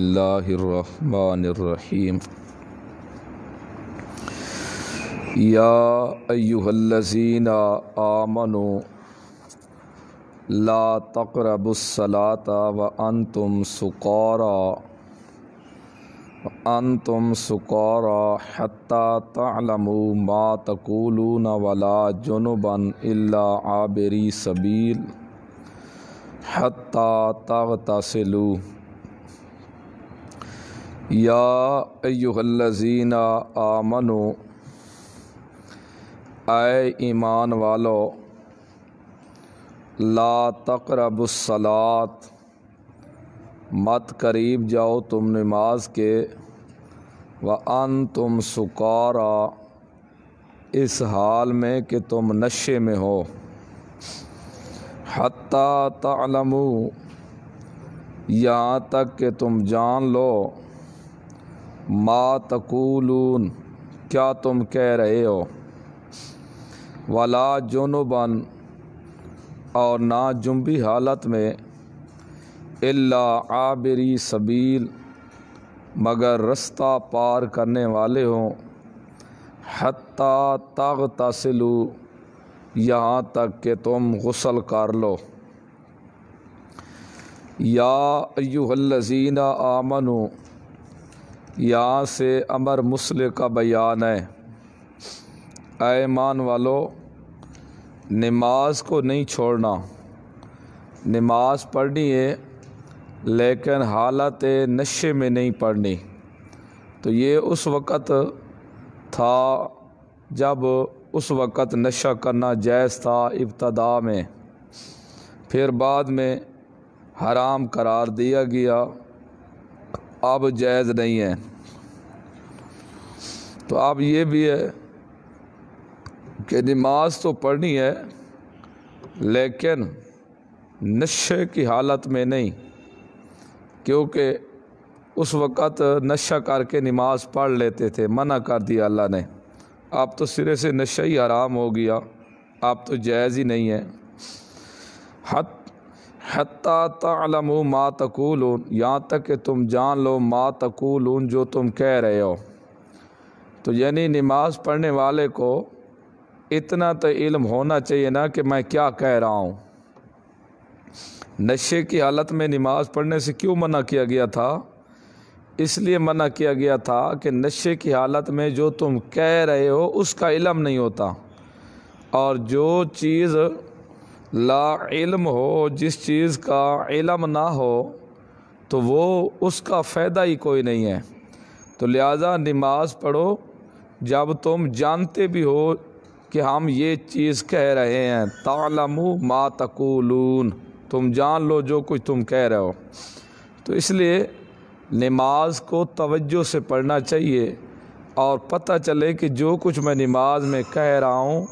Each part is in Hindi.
रहीम या अयुहल्लजीना आमनो ला तकरबुसलाता व अन तुम सुकारा अन तुम सुकारा हत्ता तलमु मा तकूलून वला जुनुबन इल्ला आबरी सबील हत्ता तग याजीना आमनु आए ईमान वालो ला तकरबसलात मत करीब जाओ तुम नमाज के व अन तुम सुकारा इस हाल में कि तुम नशे में हो हत्ता तलमू यहाँ तक कि तुम जान लो मातकूलून क्या तुम कह रहे हो वला जुनुबन और ना जुम्बी हालत में इल्ला आबरी सबील मगर रास्ता पार करने वाले हों हती तग तसलू यहाँ तक कि तुम गसल कर लो या यूहल्लजीना आमनू यहाँ से अमर मुसल का बयान है ऐमान वालो नमाज को नहीं छोड़ना नमाज पढ़नी है लेकिन हालत नशे में नहीं पढ़नी तो ये उस वक़्त था जब उस वक़्त नशा करना जायज़ था इब्तदा में फिर बाद में हराम करार दिया गया अब जायज़ नहीं है तो आप ये भी है कि नमाज तो पढ़नी है लेकिन नशे की हालत में नहीं क्योंकि उस वक़्त नशा करके नमाज पढ़ लेते थे मना कर दिया अल्लाह ने आप तो सिरे से नशा ही आराम हो गया आप तो जायज़ ही नहीं है हत हती तलम मा तकूल यहाँ तक कि तुम जान लो मा तकूल जो तुम कह रहे हो तो यानी नमाज पढ़ने वाले को इतना तो इल्म होना चाहिए ना कि मैं क्या कह रहा हूँ नशे की हालत में नमाज पढ़ने से क्यों मना किया गया था इसलिए मना किया गया था कि नशे की हालत में जो तुम कह रहे हो उसका इलम नहीं होता और जो चीज़ ला इल्म हो जिस चीज़ का इलम ना हो तो वो उसका फ़ायदा ही कोई नहीं है तो लिहाजा नमाज पढ़ो जब तुम जानते भी हो कि हम ये चीज़ कह रहे हैं तालम मा तकूलून तुम जान लो जो कुछ तुम कह रहे हो तो इसलिए नमाज को तवज्जो से पढ़ना चाहिए और पता चले कि जो कुछ मैं नमाज में कह रहा हूँ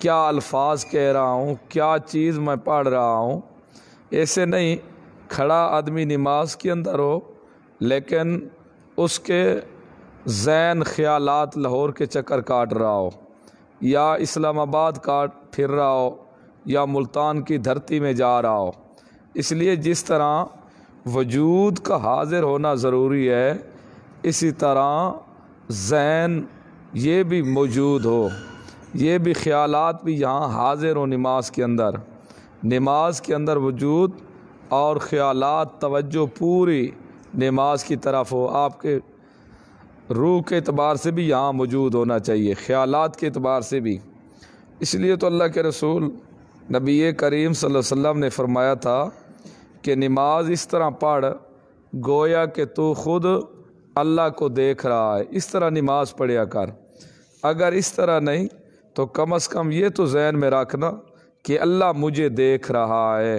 क्या अल्फाज कह रहा हूँ क्या चीज़ मैं पढ़ रहा हूँ ऐसे नहीं खड़ा आदमी नमाज के अंदर हो लेकिन उसके जैन ख्यालात लाहौर के चक्कर काट रहा हो या इस्लामाबाद काट फिर रहा हो या मुल्तान की धरती में जा रहा हो इसलिए जिस तरह वजूद का हाजिर होना ज़रूरी है इसी तरह जैन ये भी मौजूद हो ये भी ख्याल भी यहाँ हाजिर हो नमाज के अंदर नमाज के अंदर वजूद और ख्याल तवज्जो पूरी नमाज की तरफ हो आपके रूह के अतबार से भी यहाँ मौजूद होना चाहिए ख्याल के अतबार से भी इसलिए तो अल्लाह के रसूल नबी करीम वसल्लम ने फरमाया था कि नमाज इस तरह पढ़ गोया कि तू खुद अल्लाह को देख रहा है इस तरह नमाज पढ़िया कर अगर इस तरह नहीं तो कम अज़ कम ये तो जहन में रखना कि अल्लाह मुझे देख रहा है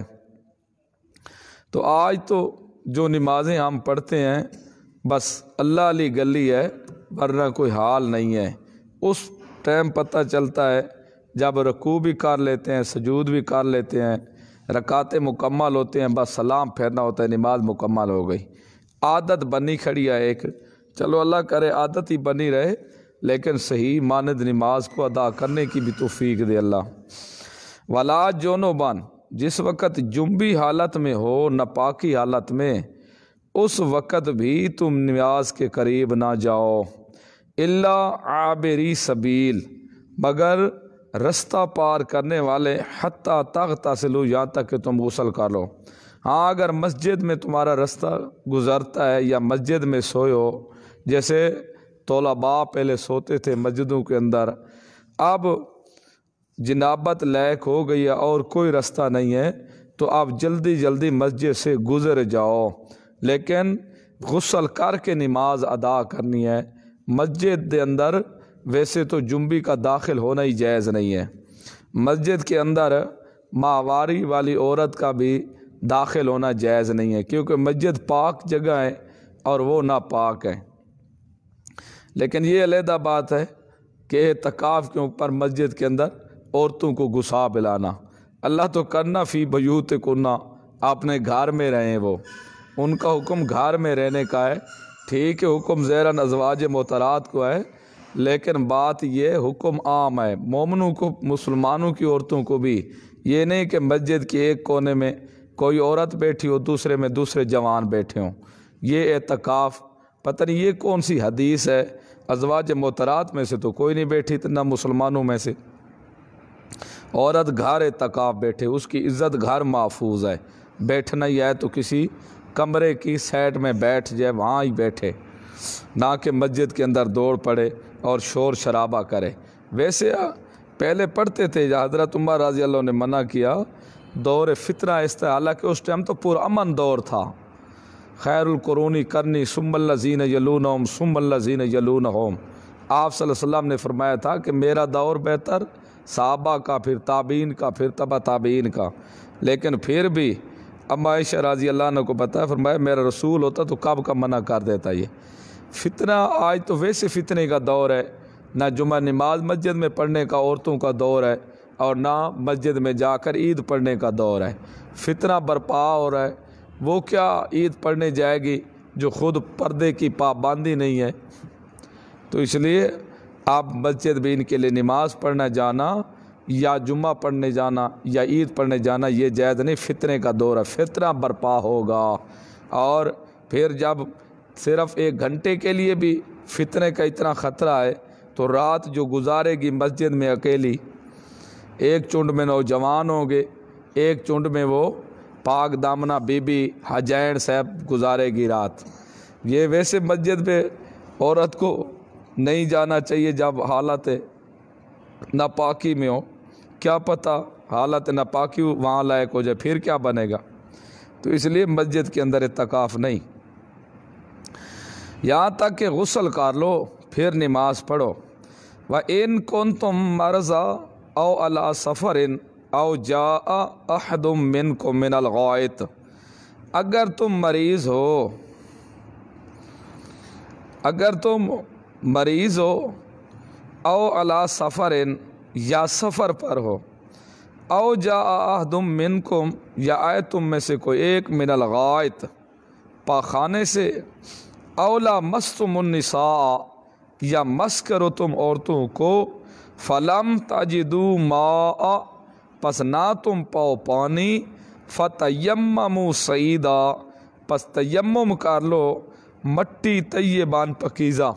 तो आज तो जो नमाज़ें हम पढ़ते हैं बस अल्लाह अली गली है वरना कोई हाल नहीं है उस टाइम पता चलता है जब रकू भी कर लेते हैं सजूद भी कर लेते हैं रकाते मुकम्मल होते हैं बस सलाम फेरना होता है नमाज मुकम्मल हो गई आदत बनी खड़ी है एक चलो अल्लाह करे आदत ही बनी रहे लेकिन सही मानद नमाज को अदा करने की भी तोफ़ी दे अल्लाह वला जोनोबान जिस वक़्त जुम्बी हालत में हो नपाकी हालत में उस वक़्त भी तुम नमाज के करीब ना जाओ इल्ला आबरी सबील मगर रास्ता पार करने वाले हती तक से लो यहाँ तक कि तुम गसल कर लो हाँ अगर मस्जिद में तुम्हारा रास्ता गुज़रता है या मस्जिद में सोए हो जैसे तोलाबा पहले सोते थे मस्जिदों के अंदर अब जनाबत लायक हो गई है और कोई रास्ता नहीं है तो आप जल्दी जल्दी मस्जिद से गुज़र जाओ लेकिन कर करके नमाज अदा करनी है मस्जिद के अंदर वैसे तो जुम्बी का दाखिल होना ही जायज़ नहीं है मस्जिद के अंदर माहवारी वाली औरत का भी दाखिल होना जायज़ नहीं है क्योंकि मस्जिद पाक जगह है और वो नापाक है लेकिन ये अलहदा बात है कि तकाफ़ के ऊपर मस्जिद के अंदर औरतों को गुस्सा पिलाना अल्लाह तो करना फ़ी बयूत कन्ना आपने घर में रहें वो उनका हुक्म घर में रहने का है ठीक है हुक्म जैर अजवाज मोहतरात को है लेकिन बात यह हुक्म आम है मोमनों को मुसलमानों की औरतों को भी ये नहीं कि मस्जिद के एक कोने में कोई औरत बैठी हो दूसरे में दूसरे जवान बैठे हों ये एतकाफ़ पता नहीं ये कौन सी हदीस है अजवाज मोतरात में से तो कोई नहीं बैठी ना मुसलमानों में से औरत घर तकाफ बैठे उसकी इज़्ज़त घर महफूज है बैठना ही है तो किसी कमरे की सेट में बैठ जाए वहाँ ही बैठे ना कि मस्जिद के अंदर दौड़ पड़े और शोर शराबा करे वैसे पहले पढ़ते थे जहाँ हजरत उमर रज़ी अल्लाह ने मना किया दौर फितना तरह हालाँकि उस टाइम तो पुरान दौर था खैरक़रूनी करनी सुमल्लिन यलून होम सुमल्लिन यलून होम आप वसल्लम ने फरमाया था कि मेरा दौर बेहतर साहबा का फिर ताबीन का फिर तबा ताबीन का लेकिन फिर भी अमायश राजी अल्लाह ने को पता है फरमाया मेरा रसूल होता तो कब का मना कर देता ये फितना आज तो वैसे फितने का दौर है ना जुमा नमाज मस्जिद में पढ़ने का औरतों का दौर है और ना मस्जिद में जाकर ईद पढ़ने का दौर है फितना बरपा हो रहा है वो क्या ईद पढ़ने जाएगी जो खुद पर्दे की पाबंदी नहीं है तो इसलिए आप मस्जिद भी इनके लिए नमाज पढ़ने जाना या जुम्मा पढ़ने जाना या ईद पढ़ने जाना ये जायज़ नहीं फितने का दौर है फितना बरपा होगा और फिर जब सिर्फ़ एक घंटे के लिए भी फितने का इतना ख़तरा है तो रात जो गुजारेगी मस्जिद में अकेली एक चुंड में नौजवान होंगे एक चुंड में वो पाक दामना बीबी हजैन साहब गुजारेगी रात ये वैसे मस्जिद पे औरत को नहीं जाना चाहिए जब हालत नापाकी में हो क्या पता हालत नापाकी वहाँ लायक हो जाए फिर क्या बनेगा तो इसलिए मस्जिद के अंदर इतकाफ़ नहीं यहाँ तक कि गसल कर लो फिर नमाज पढ़ो व इन कौन तुम मर्ज़ा अला सफ़र इन औ जा अहदम मिन को गायत अगर तुम मरीज़ हो अगर तुम मरीज़ हो औ अला सफ़र इन या सफ़र पर हो औ जा आहदम मिन कुम या आए तुम में से कोई एक गायत पाखाने से अवला मस्तमसा या मस करो तुम औरतों को फ़लम तजदू मा पस ना तुम पाओ पानी फ़तयमू सईदा पस तयम कर लो मट्टी बान पकीज़ा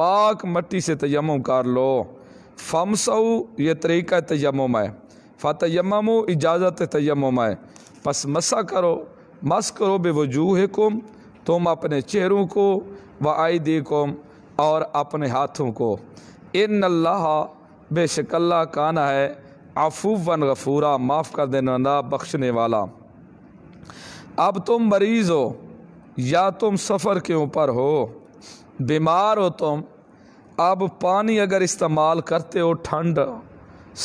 पाक मट्टी से तयम कर लो फमसऊ ये तरीका तयम है फ़तयम इजाज़त तयम है बस मसा करो मस करो बेवजूह कुम तुम अपने चेहरों को व आयदे कुम और अपने हाथों को इन अल्लाह बेशक अल्लाह काना है आफूवन गफूरा माफ़ कर देने वाला बख्शने वाला अब तुम मरीज़ हो या तुम सफ़र के ऊपर हो बीमार हो तुम अब पानी अगर इस्तेमाल करते हो ठंड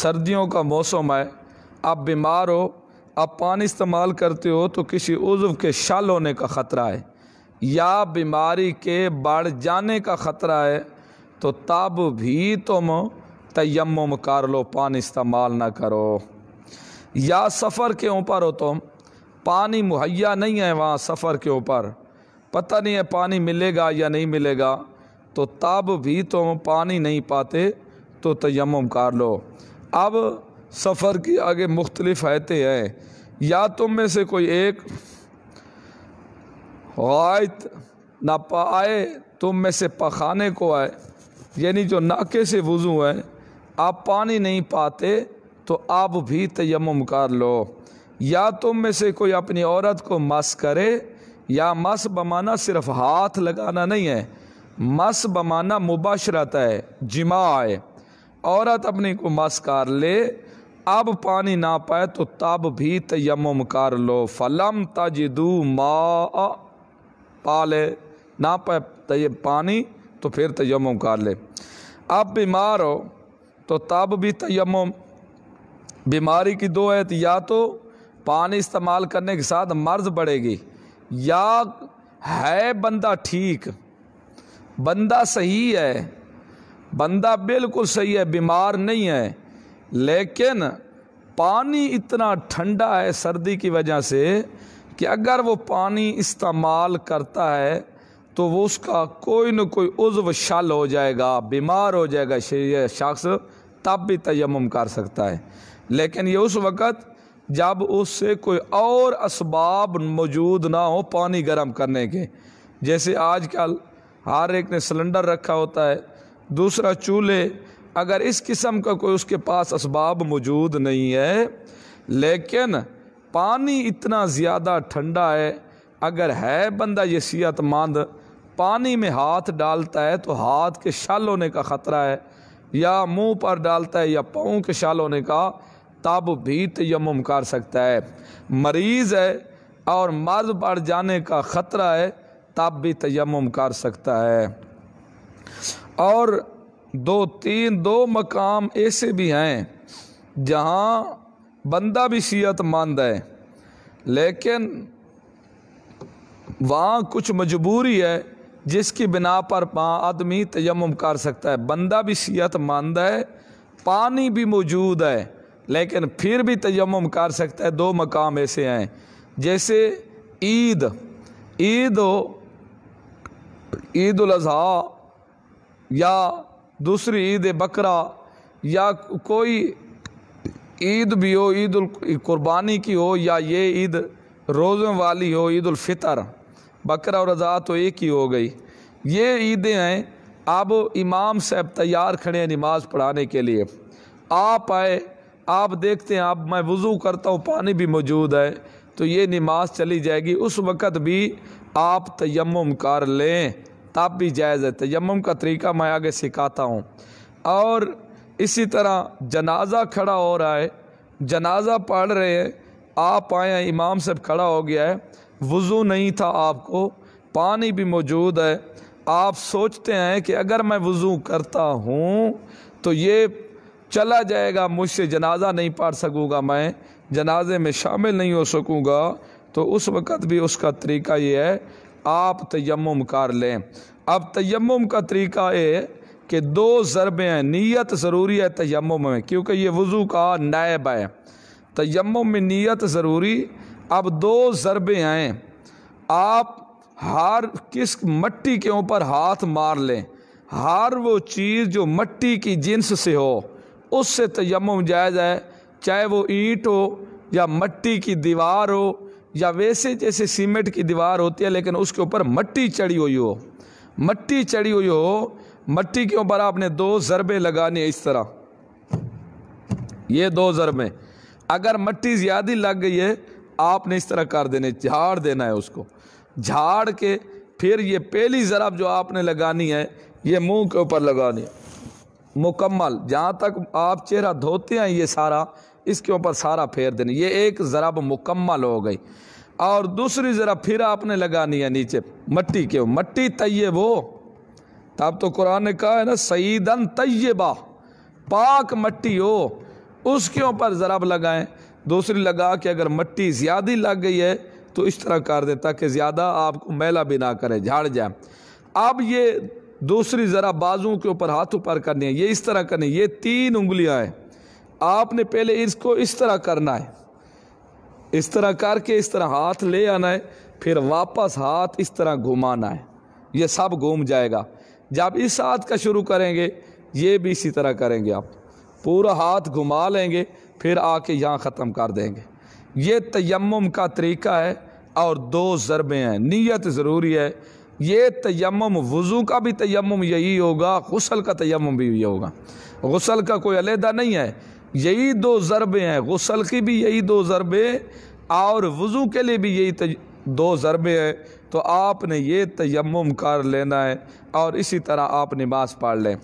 सर्दियों का मौसम है अब बीमार हो अब पानी इस्तेमाल करते हो तो किसी उज्व के शल होने का ख़तरा है या बीमारी के बढ़ जाने का ख़तरा है तो तब भी तुम तयम कर लो पानी इस्तेमाल ना करो या सफ़र के ऊपर हो तुम पानी मुहैया नहीं है वहाँ सफ़र के ऊपर पता नहीं है पानी मिलेगा या नहीं मिलेगा तो तब भी तुम पानी नहीं पाते तो तयम कर लो अब सफ़र की आगे मुख्तलफ़ आयतें हैं या तुम में से कोई एक गायत ना पाए तुम में से पखाने को आए यानी जो नाके से वज़ू है आप पानी नहीं पाते तो आप भी तयम कर लो या तुम में से कोई अपनी औरत को मस करे या मस बमाना सिर्फ हाथ लगाना नहीं है मस बमाना मुबाशरत है जिमा आए औरत अपने को मस कर ले अब पानी ना पाए तो तब भी तयम कर लो फलम तजदू मा पाले ना पाए पानी तो फिर तयम कर ले आप बीमार हो तो तब भी तयम बीमारी की दो है या तो पानी इस्तेमाल करने के साथ मर्ज बढ़ेगी या है बंदा ठीक बंदा सही है बंदा बिल्कुल सही है बीमार नहीं है लेकिन पानी इतना ठंडा है सर्दी की वजह से कि अगर वो पानी इस्तेमाल करता है तो वो उसका कोई ना कोई उज्व शल हो जाएगा बीमार हो जाएगा शख्स तब भी तयम कर सकता है लेकिन ये उस वक़्त जब उससे कोई और इसबाब मौजूद ना हो पानी गर्म करने के जैसे आजकल हर एक ने सिलेंडर रखा होता है दूसरा चूल्हे अगर इस किस्म का कोई उसके पास इसबाब मौजूद नहीं है लेकिन पानी इतना ज़्यादा ठंडा है अगर है बंदा ये सेहतमंद पानी में हाथ डालता है तो हाथ के शल होने का ख़तरा है या मुंह पर डालता है या पाँव के शाल होने का तब भी तयम कर सकता है मरीज़ है और मर्ज पर जाने का ख़तरा है तब भी तयम कर सकता है और दो तीन दो मकाम ऐसे भी हैं जहाँ बंदा भी सेहतमंद है लेकिन वहाँ कुछ मजबूरी है जिसकी बिना पर आदमी तयम कर सकता है बंदा भी सेहतमंद है पानी भी मौजूद है लेकिन फिर भी तयम कर सकता है दो मकाम ऐसे हैं जैसे ईद ईद ईद अजी या दूसरी ईद बकरा या कोई ईद भी हो ईद कुर्बानी की हो या ये ईद रोज़ों वाली हो ईद फितर बकरा और रज़ा तो एक ही हो गई ये ईदें हैं अब इमाम साहब तैयार खड़े हैं नमाज़ पढ़ाने के लिए आप आए आप देखते हैं आप मैं वज़ू करता हूँ पानी भी मौजूद है तो ये नमाज चली जाएगी उस वक़्त भी आप तयम कर लें तब भी जायज़ है तयम का तरीका मैं आगे सिखाता हूँ और इसी तरह जनाजा खड़ा हो रहा है जनाजा पढ़ रहे हैं आप आए इमाम साहब खड़ा हो गया है वज़ू नहीं था आपको पानी भी मौजूद है आप सोचते हैं कि अगर मैं वज़ू करता हूँ तो ये चला जाएगा मुझसे जनाजा नहीं पढ़ सकूँगा मैं जनाजे में शामिल नहीं हो सकूँगा तो उस वक़्त भी उसका तरीका ये है आप तयम कर लें अब तयम का तरीका ये कि दो जरबे हैं नीयत ज़रूरी है तयम में क्योंकि ये वज़ू का नायब है तयम में नीयत ज़रूरी अब दो ज़रबे आएँ आप हार किस मट्टी के ऊपर हाथ मार लें हार वो चीज़ जो मट्टी की जिन्स से हो उससे तयम जायज़ है चाहे वो ईंट हो या मट्टी की दीवार हो या वैसे जैसे सीमेंट की दीवार होती है लेकिन उसके ऊपर मट्टी चढ़ी हुई हो मट्टी चढ़ी हुई हो मट्टी के ऊपर आपने दो ज़रबे लगाने इस तरह ये दो जरबे अगर मट्टी ज़्यादा लग गई है आपने इस तरह कर देने झाड़ देना है उसको झाड़ के फिर ये पहली ज़रब जो आपने लगानी है ये मुंह के ऊपर लगानी है मुकम्मल जहाँ तक आप चेहरा धोते हैं ये सारा इसके ऊपर सारा फेर देना ये एक ज़रब मुकम्मल हो गई और दूसरी ज़रा फिर आपने लगानी है नीचे मट्टी के मट्टी तय वो तब तो कुरान ने कहा है ना सईदन तैयबा पाक मट्टी हो उसके ऊपर ज़रब लगाएं दूसरी लगा कि अगर मट्टी ज़्यादा लग गई है तो इस तरह कर दे ताकि ज़्यादा आपको मैला भी ना करे झाड़ जाए अब ये दूसरी ज़रा बाजू के ऊपर हाथ ऊपर करनी है ये इस तरह करनी है ये तीन उंगलियाँ हैं आपने पहले इसको इस तरह करना है इस तरह करके इस तरह हाथ ले आना है फिर वापस हाथ इस तरह घुमाना है ये सब घूम जाएगा जब इस हाथ का शुरू करेंगे ये भी इसी तरह करेंगे आप पूरा हाथ घुमा लेंगे फिर आके यहाँ ख़त्म कर देंगे ये तयम का तरीका है और दो जरबे हैं नीयत ज़रूरी है ये तयम वज़ू का भी तयम यही होगा गसल का तयम भी यही होगा गसल का कोई अलहदा नहीं है यही दो जरबे हैं गसल की भी यही दो जरबे और वज़ू के लिए भी यही दो जरबे हैं तो आपने ये तयम कर लेना है और इसी तरह आप नमाज़ पढ़ लें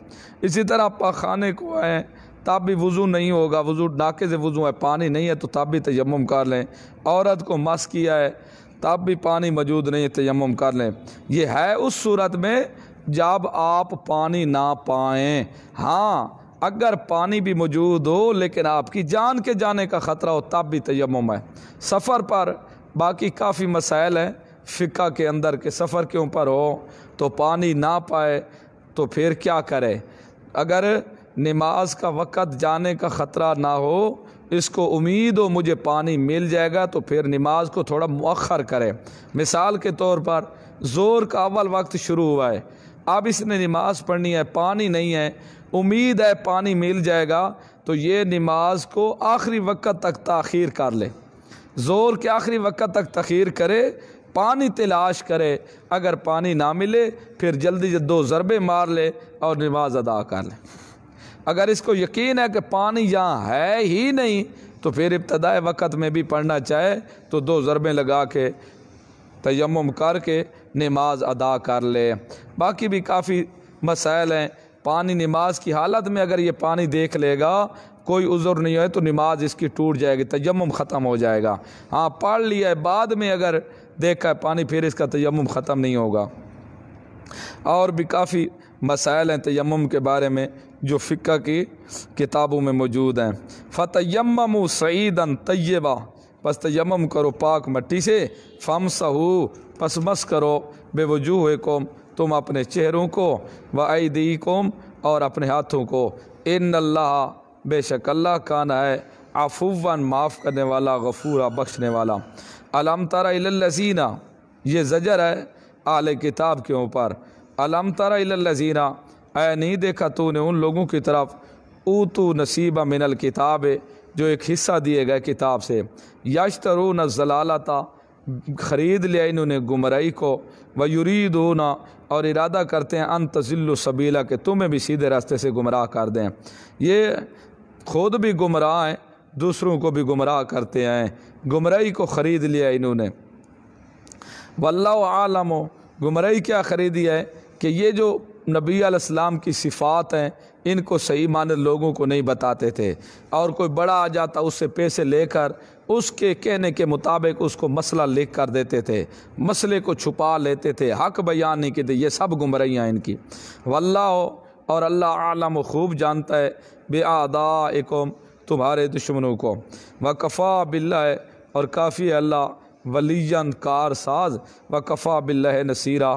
इसी तरह आप खाने को आएँ तब भी वज़ू नहीं होगा वज़ू से वज़ू है पानी नहीं है तो तब भी तयम कर लें औरत को मस किया है तब भी पानी मौजूद नहीं है तयम कर लें यह है उस सूरत में जब आप पानी ना पाएँ हाँ अगर पानी भी मौजूद हो लेकिन आपकी जान के जाने का ख़तरा हो तब भी तयम है सफ़र पर बाकी काफ़ी मसाइल हैं फ़िका के अंदर के सफ़र के ऊपर हो तो पानी ना पाए तो फिर क्या करे अगर नमाज का वक़्त जाने का ख़तरा ना हो इसको उम्मीद हो मुझे पानी मिल जाएगा तो फिर नमाज को थोड़ा मौखर करें मिसाल के तौर पर ज़ोर का अव्वल वक्त शुरू हुआ है अब इसने नमाज पढ़नी है पानी नहीं है उम्मीद है पानी मिल जाएगा तो ये नमाज को आखिरी वक्त तक तखीर कर ले ज़ोर के आखिरी वक्त तक तखीर करे पानी तलाश करे अगर पानी ना मिले फिर जल्दी दो ज़रबे मार ले और नमाज अदा कर ले अगर इसको यकीन है कि पानी यहाँ है ही नहीं तो फिर इब्तदा वक़्त में भी पढ़ना चाहे तो दो जरबे लगा के तयम करके नमाज अदा कर ले बाकी भी काफ़ी मसाइल हैं पानी नमाज की हालत में अगर ये पानी देख लेगा कोई उज़र नहीं है तो नमाज इसकी टूट जाएगी तयम ख़त्म हो जाएगा हाँ पढ़ लिया है बाद में अगर देखा है पानी फिर इसका तयम ख़त्म नहीं होगा और भी काफ़ी मसाइल हैं तयम के बारे में जो फ़िका की किताबों में मौजूद हैं फ़तयम सईदन तय्यबा बस तयम करो पाक मट्टी से फम सहू पस मस करो बेवजूह कौम तुम अपने चेहरों को व आईदी कौम और अपने हाथों को इन अल्लाह बेशक अल्लाह कान है आफुवन माफ़ करने वाला गफूरा बख्शने वाला अलम तारज़ीना ये जजर है आल किताब के ऊपर अलम तारज़ीना आया नहीं देखा तूने उन लोगों की तरफ ऊ तो नसीबा मिनल किताब जो एक हिस्सा दिए गए किताब से यशतरू न जलालता ख़रीद लिया इन्होंने गुमराई को व युरीद होना और इरादा करते हैं अन तजिल्लबीला के तुम्हें भी सीधे रास्ते से गुमराह कर दें ये खुद भी गुमराह हैं दूसरों को भी गुमराह करते हैं गुमराई को ख़रीद लिया इन्होंने वल्ला आलम गुमराई क्या ख़रीदी है कि ये जो नबी आलाम की सिफ़ात हैं इनको सही माने लोगों को नहीं बताते थे और कोई बड़ा आ जाता उससे पैसे लेकर उसके कहने के मुताबिक उसको मसला लिख कर देते थे मसले को छुपा लेते थे हक बयान नहीं थे ये सब गुमरियाँ इनकी वल्ला और अल्लाह आलम खूब जानता है बेआदा एकम तुम्हारे दुश्मनों को वकफ़ा बिल्ला और काफ़ी अल्लाह वलीजन कार साज कफ़ा बिल्ल नसीरा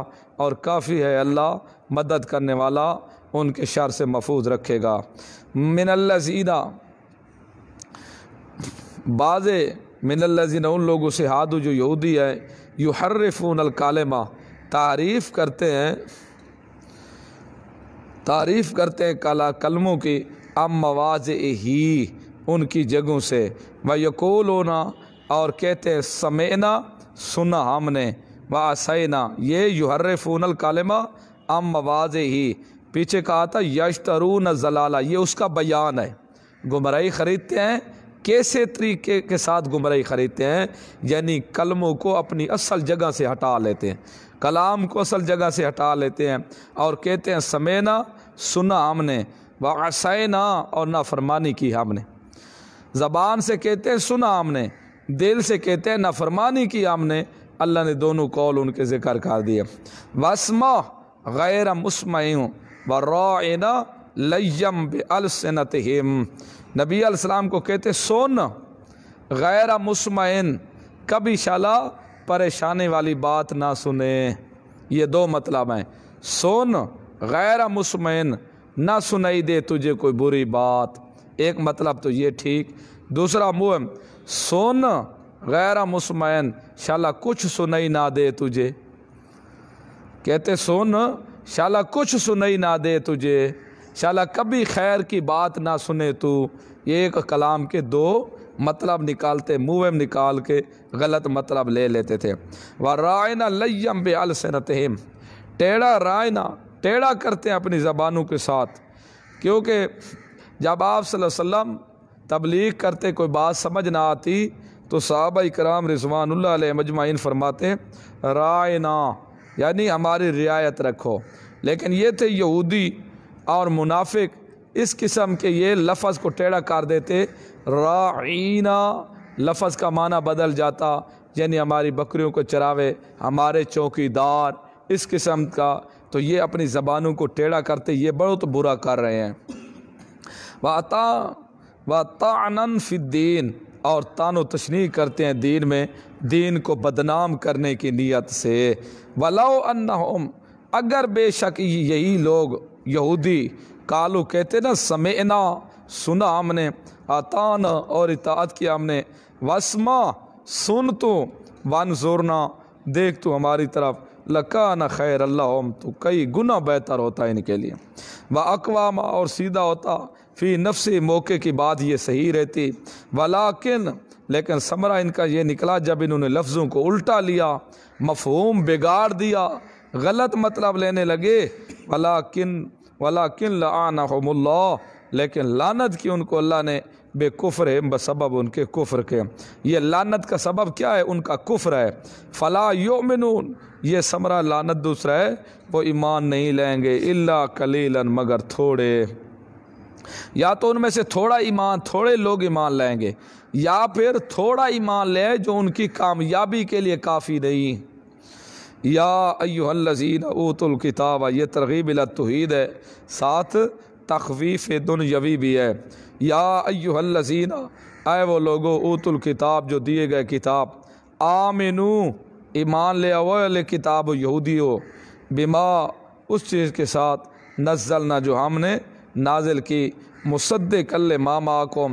और काफ़ी है अल्लाह मदद करने वाला उनके शर से महफूज रखेगा मिनल्लजीना बाज़ मिनल्लजीना उन लोगों से हादू जो यहूदी है यू हर्रफून अलकालमा तारीफ़ करते हैं तारीफ़ करते हैं कला कलमों की अम मवाज ही उनकी जगहों से व यकोल होना और कहते हैं समेना सुना हमने व असैना ये युहर्रफून अलकालमा अम मवाज ही पीछे कहा था न जलाला ये उसका बयान है गुमराई ख़रीदते हैं कैसे तरीके के साथ गुमराई ख़रीदते हैं यानी कलमों को अपनी असल जगह से हटा लेते हैं कलाम को असल जगह से हटा लेते हैं और कहते हैं समेना सुना हमने व ना और ना फरमानी की हमने ज़बान से कहते हैं सुना हमने दिल से कहते हैं ना फरमानी की हमने अल्लाह ने दोनों कौल उनके ज़िक्र कर दिए वसमा गैर मुस्मयों व रौना लयम बलसनत नबी नबीम को कहते सोन गैर मुस्मैन कभी शाला परेशानी वाली बात ना सुने ये दो मतलब हैं सोन गैर मुस्मैन ना सुनाई दे तुझे कोई बुरी बात एक मतलब तो ये ठीक दूसरा मुहम सोन गैर मुस्मैन शाला कुछ सुनाई ना दे तुझे कहते सुन शाला कुछ सुनई ना दे तुझे शाला कभी खैर की बात ना सुने तू ये एक कलाम के दो मतलब निकालते मुँह में निकाल के गलत मतलब ले लेते थे व रायना लयम बेअलसनतम टेढ़ा रायना टेढ़ा करते हैं अपनी ज़बानों के साथ क्योंकि जब आप तबलीग करते कोई बात समझ ना आती तो साहब कराम रिजवान मजमाइन फरमाते रायना यानी हमारी रियायत रखो लेकिन ये थे यहूदी और मुनाफिक इस किस्म के ये लफज को टेढ़ा कर देते राइना लफज का माना बदल जाता यानी हमारी बकरियों को चरावे हमारे चौकीदार इस किस्म का तो ये अपनी ज़बानों को टेढ़ा करते ये बहुत तो बुरा कर रहे हैं वाता वातानन फ़िद्दीन और तान तशनी करते हैं दीन में दीन को बदनाम करने की नीयत से वलाओ होम अगर बेशक यही लोग यहूदी कालू कहते ना ना सुना हमने अतान और इतात किया हमने वसमा सुन तो वन जोरना देख तो हमारी तरफ लकान खैर अल्लाह तो कई गुना बेहतर होता इनके लिए व अकवाम और सीधा होता फ़ी नफसी मौके की बात ये सही रहती वलाकिन लेकिन समरा इनका ये निकला जब इन्होंने लफ्ज़ों को उल्टा लिया मफहूम बिगाड़ दिया गलत मतलब लेने लगे वला किन वला किन लाना लेकिन लानत की उनको अल्लाह ने बेकुफ़र है बसबब उनके कुफ़र के ये लानत का सबब क्या है उनका कुफ़र है फ़ला योमिन ये समरा लानत दूसरा है वो ईमान नहीं लेंगे इल्ला कलीलन मगर थोड़े या तो उनमें से थोड़ा ईमान थोड़े लोग ईमान लेंगे या फिर थोड़ा ईमान लें जो उनकी कामयाबी के लिए काफ़ी नहीं या अयुहलजीन ऊतुल किताब ये तरगीब तोहद है साथ तखवीफ़ दुनयवी भी है या अयुहलजीन आए वो लोगो ऊतुल किताब जो दिए गए किताब आमिनू ईमान ले अले किताब यहूदी हो बीमा उस चीज़ के साथ नज़ल ना जो हमने नाजिल की मुसद कल मामा को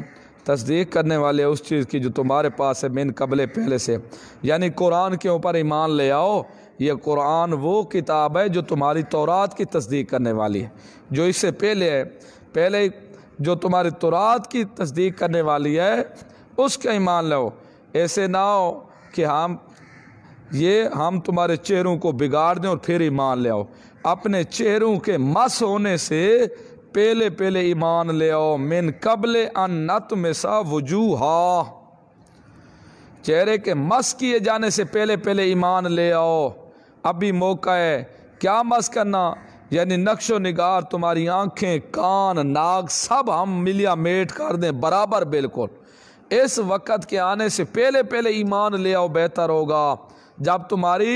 तस्दीक करने वाले उस चीज़ की जो तुम्हारे पास है मेन कबल पहले से यानी कुरान के ऊपर ईमान ले आओ ये कुरान वो किताब है जो तुम्हारी तौरात की तस्दीक करने वाली है जो इससे पहले है पहले जो तुम्हारी तौरात की तस्दीक करने वाली है उसका ईमान लाओ ऐसे ना हो कि हम ये हम तुम्हारे चेहरों को बिगाड़ दें और फिर ईमान ले आओ अपने चेहरों के मस होने से पहले पहले ईमान ले आओ मिन कबल अनत में सा वजूहा चेहरे के मस किए जाने से पहले पहले ईमान ले आओ अभी मौका है क्या मस करना यानी नक्शो निगार तुम्हारी आंखें कान नाक सब हम मिलिया मेट कर दें बराबर बिल्कुल इस वक़्त के आने से पहले पहले ईमान ले आओ बेहतर होगा जब तुम्हारी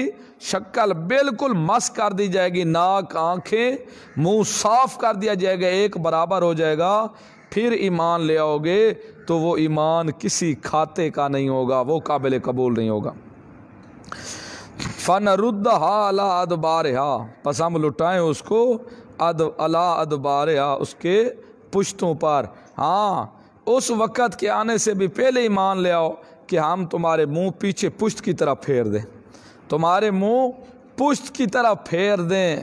शक्ल बिल्कुल मस कर दी जाएगी नाक आंखें मुंह साफ कर दिया जाएगा एक बराबर हो जाएगा फिर ईमान ले आओगे तो वो ईमान किसी खाते का नहीं होगा वो काबिल कबूल नहीं होगा फ़न रुद्द हा अला अदबार हा लुटाए हम उसको अद अला अदबार हा उसके पुश्तों पर हाँ उस वक़्त के आने से भी पहले ईमान ले आओ कि हम तुम्हारे मुंह पीछे पुश्त की तरह फेर दें तुम्हारे मुंह पुश्त की तरह फेर दें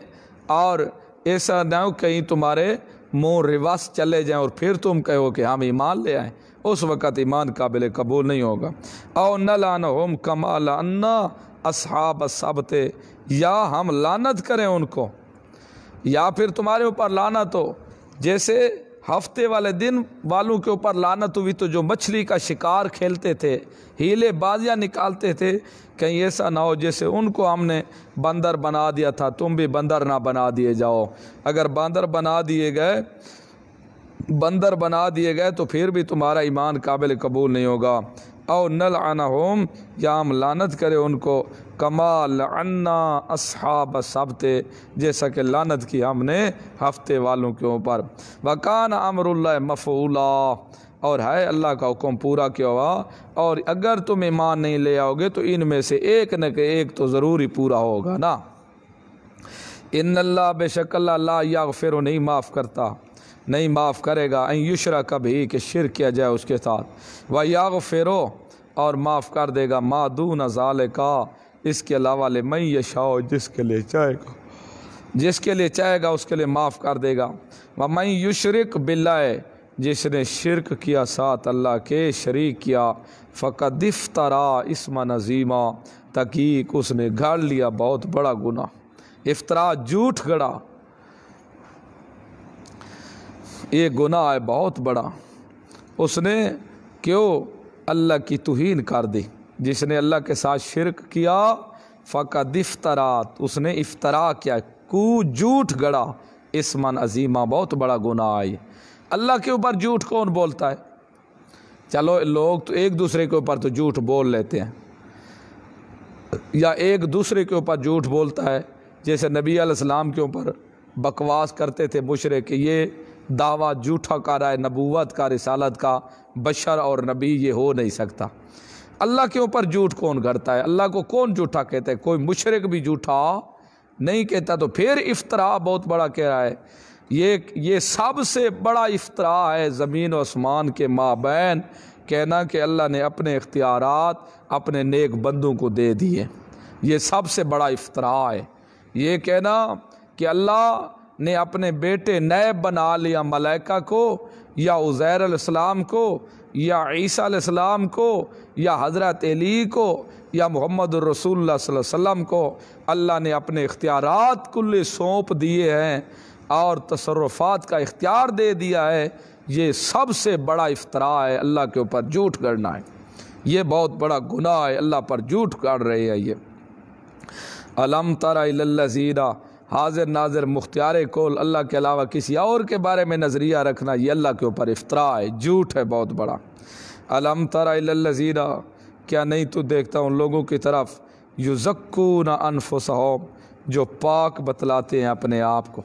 और ऐसा ना हो कहीं तुम्हारे मुंह रिवास चले जाएं और फिर तुम कहो कि हम ईमान ले आए उस वक़्त ईमान काबिल कबूल नहीं होगा और न लान होम कमा लाना असहाब सबते या हम लानत करें उनको या फिर तुम्हारे ऊपर लानत हो जैसे हफ्ते वाले दिन वालों के ऊपर लानत हुई तो जो मछली का शिकार खेलते थे हीले बाजियाँ निकालते थे कहीं ऐसा ना हो जैसे उनको हमने बंदर बना दिया था तुम भी बंदर ना बना दिए जाओ अगर बंदर बना दिए गए बंदर बना दिए गए तो फिर भी तुम्हारा ईमान काबिल कबूल नहीं होगा औ नल आना होम या हम लानत करें उनको कमाल अन्ना असहाब सबते जैसा कि लानत की हमने हफ्ते वालों के ऊपर वकान अमर मफूला और है अल्लाह का हुक्म पूरा क्यों हुआ और अगर तुम ईमान नहीं ले आओगे तो इन में से एक न के एक तो ज़रूरी पूरा होगा ना इन अल्लाह बेशक अल्लाह या फिर नहीं माफ़ करता नहीं माफ़ करेगा युशरा कभी कि शिर किया जाए उसके साथ व या फेरो और माफ़ कर देगा माँ दू नज़ाल का इसके अलावा ले मई यशाओ जिसके लिए चाहेगा जिसके लिए चाहेगा उसके लिए माफ़ कर देगा व मई युशरक बिल्लाए जिसने शिरक किया साथ अल्लाह के शरीक किया फ़कत तरा इसमा नजीमा तकीक उसने गाड़ लिया बहुत बड़ा गुना इफ्तरा झूठ गड़ा ये गुना है बहुत बड़ा उसने क्यों अल्लाह की तुहीन कर दी जिसने अल्लाह के साथ शिरक किया फ़कद इफ्तरात उसने इफ्तरा किया कू झूठ गड़ा इसमान अजीमा बहुत बड़ा गुनाह आई अल्लाह के ऊपर झूठ कौन बोलता है चलो लोग तो एक दूसरे के ऊपर तो झूठ बोल लेते हैं या एक दूसरे के ऊपर झूठ बोलता है जैसे नबी अलैहिस्सलाम के ऊपर बकवास करते थे कि ये दावा झूठा का रहा है नबूवत का रिसालत का बशर और नबी ये हो नहीं सकता अल्लाह के ऊपर झूठ कौन करता है अल्लाह को कौन झूठा कहता है कोई मुशरक भी झूठा नहीं कहता तो फिर इफ्तरा बहुत बड़ा कह रहा है ये ये सबसे बड़ा इफ्तरा है ज़मीन और आसमान के माबैन कहना कि अल्लाह ने अपने इख्तियार अपने नेक बंदों को दे दिए ये सबसे बड़ा इफ्तरा है ये कहना कि अल्लाह ने अपने बेटे नए बना लिया मलाइका को या उज़ैर को या ईसा अलैहिस्सलाम को या हज़रत अली को या मोहम्मद रसूल वसम को अल्लाह ने अपने इख्तियारत कुल्ले सौंप दिए हैं और तसरफ़ात का इख्तियार दे दिया है ये सबसे बड़ा इफ्तरा है अल्लाह के ऊपर झूठ करना है ये बहुत बड़ा गुनाह है अल्लाह पर झूठ कर रहे हैं ये अलम तरा जीरा हाजिर नाजिर मुख्तियार कोल अल्लाह के अलावा किसी और के बारे में नज़रिया रखना ये अल्लाह के ऊपर इफ्तरा है झूठ है बहुत बड़ा अलम तराजीरा क्या नहीं तो देखता उन लोगों की तरफ युजक्ू न अनफुसहोम जो पाक बतलाते हैं अपने आप को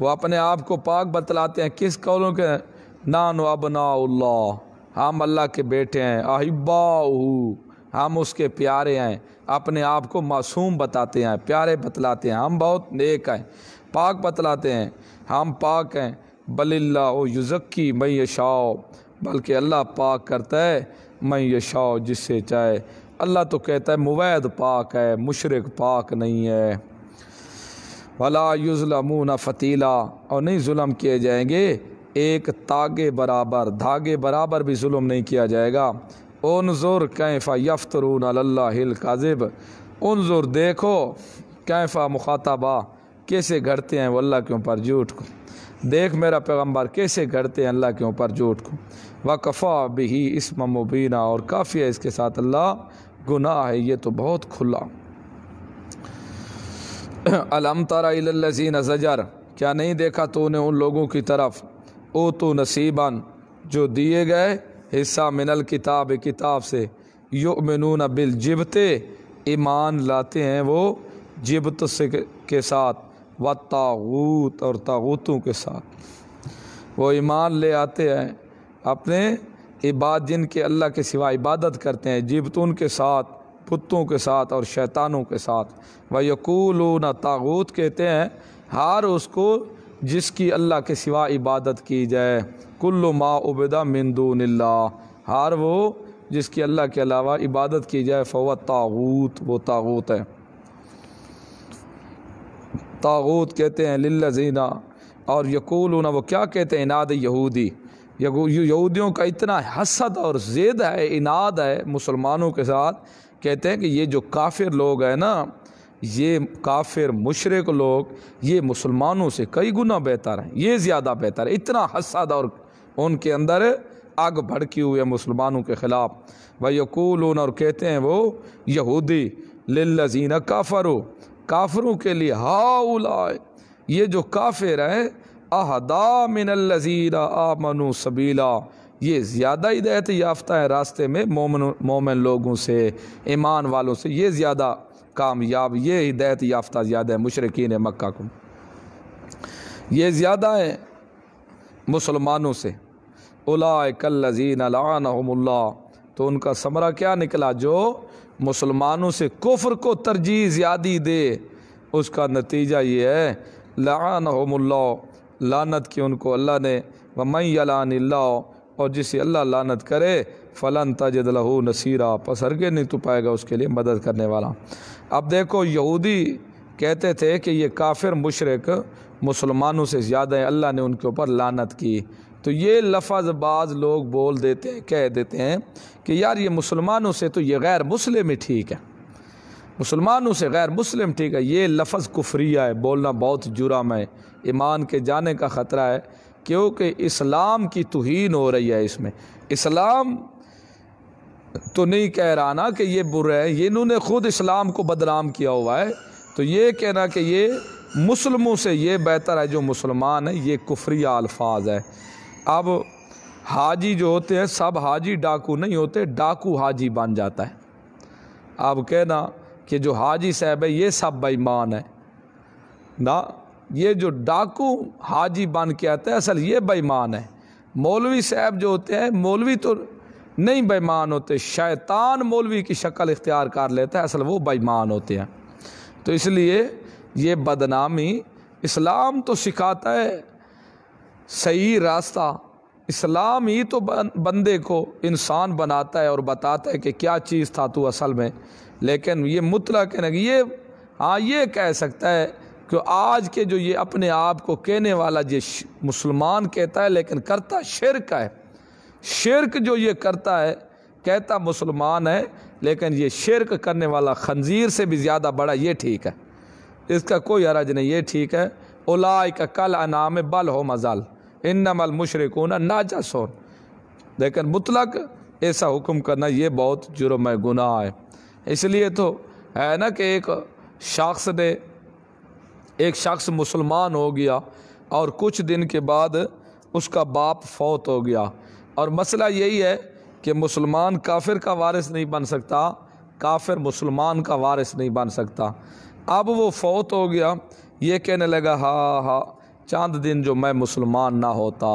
वह अपने आप को पाक बतलाते हैं किस कौलों के नान अबना हम अल्लाह के बेटे हैं अहिबाऊ हम उसके प्यारे हैं अपने आप को मासूम बताते हैं प्यारे बतलाते हैं हम बहुत नेक हैं पाक बतलाते हैं हम पाक हैं बल्ला युज़क्की मैं यशाओ बल्कि अल्लाह पाक करता है मैं यशाओ जिससे चाहे अल्लाह तो कहता है मुवैद पाक है मुशरक पाक नहीं है भला युजलमून फ़तीला और नहीं जुलम किए जाएंगे एक तागे बराबर धागे बराबर भी जुलम नहीं किया जाएगा जोर कैफ़ा यफ्तरून उन जोर देखो कैफ़ा मुखातबा कैसे घड़ते हैं वो अल्लाह के ऊपर झूठ को देख मेरा पैगंबर कैसे घड़ते हैं अल्लाह के ऊपर झूठ को वकफ़ा भी इसम मुबीना और काफ़ी है इसके साथ अल्लाह गुनाह है ये तो बहुत खुला अलम ताराजीन जजर क्या नहीं देखा तो उन्हें उन लोगों की तरफ ओ तो नसीबन जो दिए गए हिस्सा मिनल किताब किताब से मिनून बिल जिबते ईमान लाते हैं वो जिबत से के साथ व तागूत और तागूतों के साथ वो ईमान ले आते हैं अपने इबाद जिन के अल्लाह के सिवा इबादत करते हैं जिबतून के साथ पुतों के साथ और शैतानों के साथ व यकूल न तागूत कहते हैं हार उसको जिसकी अल्लाह के सिवा इबादत की जाए कुल्लु मा उबदा मंदोनल्ला हार वो जिसकी अल्लाह के अलावा इबादत की जाए फ़व तागूत वो तागूत है तागूत कहते हैं लिल्लजीना और यकूलूना वो क्या कहते हैं इनाद यहूदी यहूदियों का इतना हसद और ज़ेद है इनाद है मुसलमानों के साथ कहते हैं कि ये जो काफिर लोग हैं ना ये काफिर मुशरक लोग ये मुसलमानों से कई गुना बेहतर हैं ये ज़्यादा बेहतर है इतना हसद और उनके अंदर आग भड़की हुई है मुसलमानों के ख़िलाफ़ उन और कहते हैं वो यहूदी लिल्लजीन काफरो काफरों के लिए हाउलाए ये जो काफिर हैं अहदा मिनल्लजीरा आमनु सबीला ये ज़्यादा हिदायत याफ्ता है रास्ते में मोमन मोमन लोगों से ईमान वालों से ये ज़्यादा कामयाब ये हिदायत याफ्ता ज़्यादा है मशरकिन मक्का को ये ज़्यादा है मुसलमानों से उलाकल्लिन लानहमल्ला तो उनका समरा क्या निकला जो मुसलमानों से कुफ्र को तरजीह ज़्यादी दे उसका नतीजा ये है लानहमल्ला लानत की उनको अल्लाह ने वमई लानल्ला और जिसे अल्लाह लानत करे फ़लन तजद लहू नसीरा पसर के नहीं तो पाएगा उसके लिए मदद करने वाला अब देखो यहूदी कहते थे कि ये काफिर मुशरक मुसलमानों से ज़्यादा है अल्लाह ने उनके ऊपर लानत की तो ये लफज बाज लोग बोल देते हैं कह देते हैं कि यार ये मुसलमानों से तो ये गैर मुस्लिम ही ठीक है मुसलमानों से गैर मुस्लिम ठीक है ये लफज कुफरिया है बोलना बहुत जुर्म है ईमान के जाने का ख़तरा है क्योंकि इस्लाम की तोहन हो रही है इसमें इस्लाम तो नहीं कह रहा ना कि ये बुरे हैं ये इन्होंने खुद इस्लाम को बदनाम किया हुआ है तो ये कहना कि ये मुसलमों से ये बेहतर है जो मुसलमान है ये कुफरिया अल्फाज है अब हाजी जो होते हैं सब हाजी डाकू नहीं होते डाकू हाजी बन जाता है अब कहना कि जो हाजी साहब है ये सब बेईमान है ना ये जो डाकू हाजी बन के आता है असल ये बेईमान है मौलवी साहब जो होते हैं मौलवी तो नहीं बेईमान होते शैतान मौलवी की शक्ल इख्तियार कर लेता है असल वो बेईमान होते हैं तो इसलिए ये बदनामी इस्लाम तो सिखाता है सही रास्ता इस्लाम ही तो बंदे को इंसान बनाता है और बताता है कि क्या चीज़ था तू असल में लेकिन ये कहने ये हाँ ये कह सकता है कि आज के जो ये अपने आप को कहने वाला ये मुसलमान कहता है लेकिन करता शिरक है शिरक जो ये करता है कहता मुसलमान है लेकिन ये शिरक करने वाला खंजीर से भी ज़्यादा बड़ा ये ठीक है इसका कोई अरज नहीं ये ठीक है ओलाय का कल अनाम बल हो मजाल इन नमल मुशरकून नाजसोन लेकिन मुतलक ऐसा हुक्म करना ये बहुत जुर्म है गुनाह है इसलिए तो है ना कि एक शख्स ने एक शख्स मुसलमान हो गया और कुछ दिन के बाद उसका बाप फौत हो गया और मसला यही है कि मुसलमान काफिर का वारिस नहीं बन सकता काफिर मुसलमान का वारिस नहीं बन सकता अब वो फौत हो गया ये कहने लगा हा हा चंद दिन जो मैं मुसलमान ना होता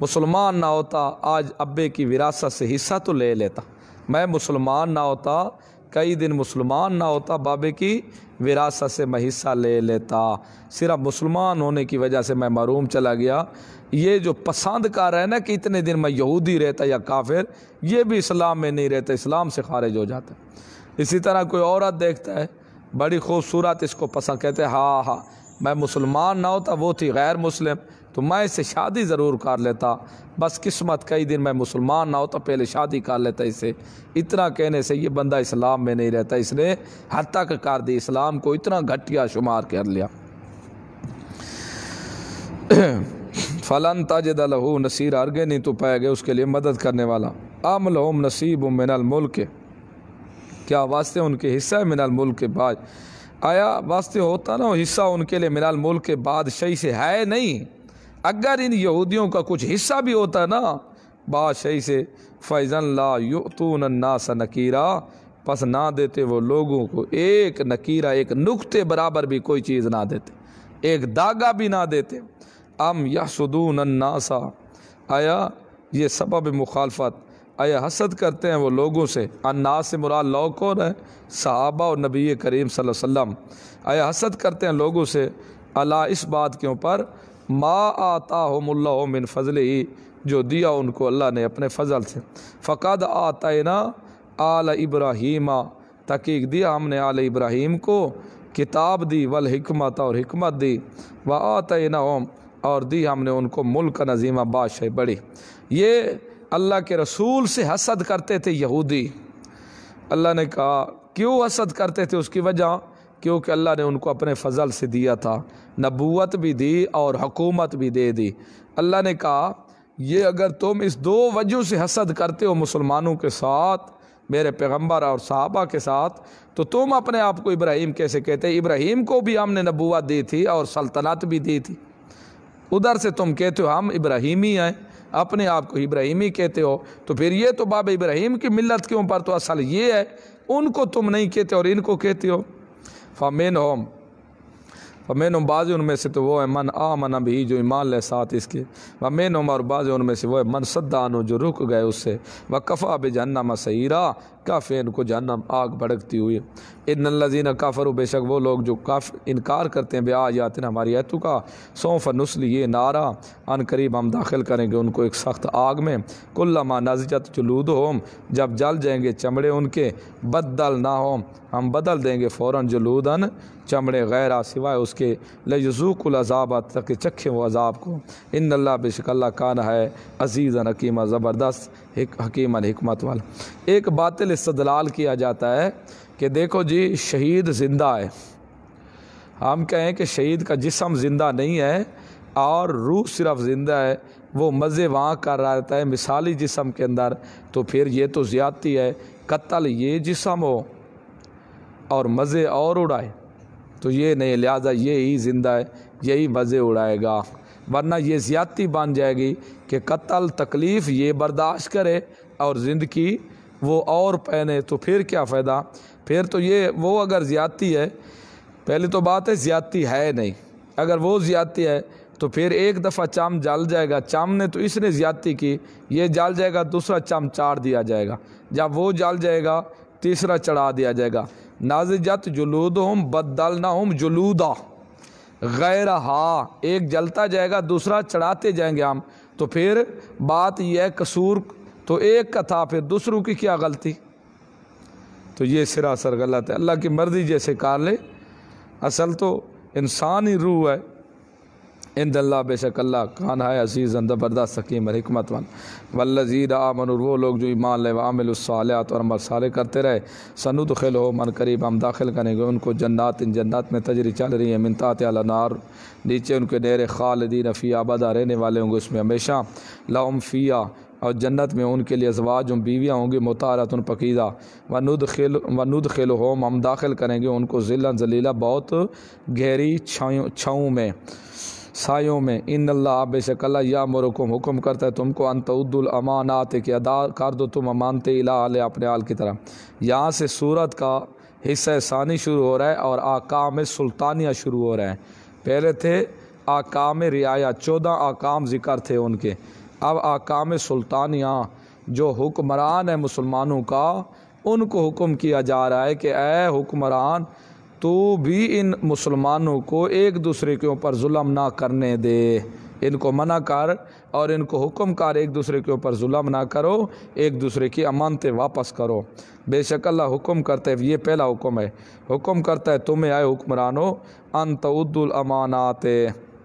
मुसलमान ना होता आज अब्बे की विरासत से हिस्सा तो ले लेता मैं मुसलमान ना होता कई दिन मुसलमान ना होता बाबे की विरासत से मैं हिस्सा ले लेता सिर्फ मुसलमान होने की वजह से मैं मरूम चला गया ये जो पसंद कर है ना कि इतने दिन मैं यहूदी रहता या काफिर ये भी इस्लाम में नहीं रहता इस्लाम से खारिज हो जाता इसी तरह कोई औरत देखता है बड़ी खूबसूरत इसको पसंद कहते हैं हाँ हाँ मैं मुसलमान ना होता वो थी गैर मुस्लिम तो मैं इससे शादी ज़रूर कर लेता बस किस्मत कई दिन मैं मुसलमान ना होता पहले शादी कर लेता इसे इतना कहने से ये बंदा इस्लाम में नहीं रहता इसने हद तक कर दी इस्लाम को इतना घटिया शुमार कर लिया फ़लन तजद लहू नसीर अर्गे नहीं तो पाए गए उसके लिए मदद करने वाला अम लहम नसीब मिनल मुल्क क्या वास्ते उनके हिस्सा मिनल मुल्क के बाद आया वास्ते होता ना हिस्सा उनके लिए मिलाल मुल्क के बादशाही से है नहीं अगर इन यहूदियों का कुछ हिस्सा भी होता ना बादशाही से फैज़न ला युतून नास नकीरा पस ना देते वो लोगों को एक नकीरा एक नुक्ते बराबर भी कोई चीज़ ना देते एक दागा भी ना देते अम यह सदून नासा आया ये सबब मुखालफत अय हसद करते हैं वो लोगों से अन्ना से मुराद लो कौन है सहाबा और नबी करीम सल्लम अय हसद करते हैं लोगों से अला इस बात के ऊपर मा आता हो मुल्ला मिन फजल ही जो दिया उनको अल्लाह ने अपने फजल से फ़कद ना आल इब्राहीमा तकीक दिया हमने आल इब्राहीम को किताब दी वल हमत और हमत दी व ना और दी हमने उनको मुल्क नजीमा बादशाह बड़ी ये अल्लाह के रसूल से हसद करते थे यहूदी अल्लाह ने कहा क्यों हसद करते थे उसकी वजह क्योंकि अल्लाह ने उनको अपने फ़जल से दिया था नबूत भी दी और हकूमत भी दे दी अल्लाह ने कहा ये अगर तुम इस दो वजह से हसद करते हो मुसलमानों के साथ मेरे पैगंबर और साहबा के साथ तो तुम अपने आप को इब्राहिम कैसे कहते इब्राहिम को भी हमने नबूत दी थी और सल्तनत भी दी थी उधर से तुम कहते हो हम इब्राहिमी हैं अपने आप को इब्राहिमी कहते हो तो फिर ये तो बाब इब्राहिम की मिलत के ऊपर तो असल ये है उनको तुम नहीं कहते और इनको कहते हो फ़ामिन होम फ़मेन होम बाज़ उनमें से तो वो है मन आ मन अभी जो ईमान ले साथ इसके फ़मेन होम और बाज़ उनमें से वो है मन सद्दानो जो रुक गए उससे व कफ़ा बे जन्ना सहीरा काफ़ी इनको जानना आग भड़कती हुई इन लजीन काफ़र बेशक वो लोग जो काफ इनकार करते हैं ब्याह यातिन हमारी ऐतु का सौंफ नस्ल ये नारा अन करीब हम दाखिल करेंगे उनको एक सख्त आग में कुल्लमा नजत जुलूद होम जब जल जाएंगे चमड़े उनके बदल ना होम हम बदल देंगे फ़ौर जलूदन चमड़े गैरा सिवाय उसके अज़ाब तक चखे वो अजाब को इन अल्लाह बेशक अल्लाह कान है अजीज़ नकीमा ज़बरदस्त एक हकीमन हमत वाला एक बातिल इस्तलाल किया जाता है कि देखो जी शहीद ज़िंदा है हम कहें कि शहीद का जिसम ज़िंदा नहीं है और रूह सिर्फ ज़िंदा है वो मज़े वहाँ कर रहा रहता है मिसाली जिसम के अंदर तो फिर ये तो ज़्यादती है कत्ल ये जिसम हो और मज़े और उड़ाए तो ये नहीं लिहाजा ये ही ज़िंदा है यही मज़े उड़ाएगा वरना ये ज़्यादती बन जाएगी कि कत्ल तकलीफ़ ये बर्दाश्त करे और ज़िंदगी वो और पहने तो फिर क्या फ़ायदा फिर तो ये वो अगर ज़्यादती है पहले तो बात है ज़्यादती है नहीं अगर वो ज़्यादती है तो फिर एक दफ़ा चाम जल जाएगा चाम ने तो इसने ज़्यादती की ये जाल जाएगा दूसरा चाम चार दिया जाएगा जब वो जल जाएगा तीसरा चढ़ा दिया जाएगा नाजिजत जुलूद हम बदल ना हम जुलूदा गैर हा एक जलता जाएगा दूसरा चढ़ाते जाएंगे हम तो फिर बात यह है कसूर तो एक का था फिर दूसरों की क्या गलती तो ये सरासर गलत है अल्लाह की मर्ज़ी जैसे कार ले असल तो इंसान ही रूह है इन अल्लाह बेशक अल्लाह खान है अजीज़ ज़बरदस्त हकीम और वन वल्लजीर आमन वो लोग जो ईमान ले सालियात और अमर साले करते रहे सनुद खिल हो मन करीब हम दाखिल करेंगे उनको जन्नात इन जन्नात में तजरी चल रही है मिनतात नार नीचे उनके नेर खालदीन फ़ी आबादा रहने वाले होंगे उसमें हमेशा लाउम फ़िया और जन्नत में उनके लिए अजवाज उन बीवियाँ होंगी मुतारत उन पकीदा वनुद खेल वनुद खिल होम हम दाखिल करेंगे उनको ज़िला जलीला बहुत गहरी छाँव में सायों में इन अल्लाह बेशक अल्लाह या मरकुम हुक्म करता है तुमको अनतुद्दुल अमानात कि अदा कर दो तुम अमानते इला आल अपने आल की तरह यहाँ से सूरत का हिस्सा सानी शुरू हो रहा है और आकाम सुल्तानिया शुरू हो रहा है पहले थे आकाम रियाया चौदह आकाम ज़िक्र थे उनके अब आकाम सुल्तानिया जो हुक्मरान है मुसलमानों का उनको हुक्म किया जा रहा है कि ए हुक्मरान तो भी इन मुसलमानों को एक दूसरे के ऊपर जुल्म ना करने दे इनको मना कर और इनको हुक्म कर एक दूसरे के ऊपर जुल्म ना करो एक दूसरे की अमानतें वापस करो बेशक अल्लाह हुक्म करते है ये पहला हुक्म है हुक्म करता है तुम्हें आए हुक्मरानों अनतउद्दुल अमानात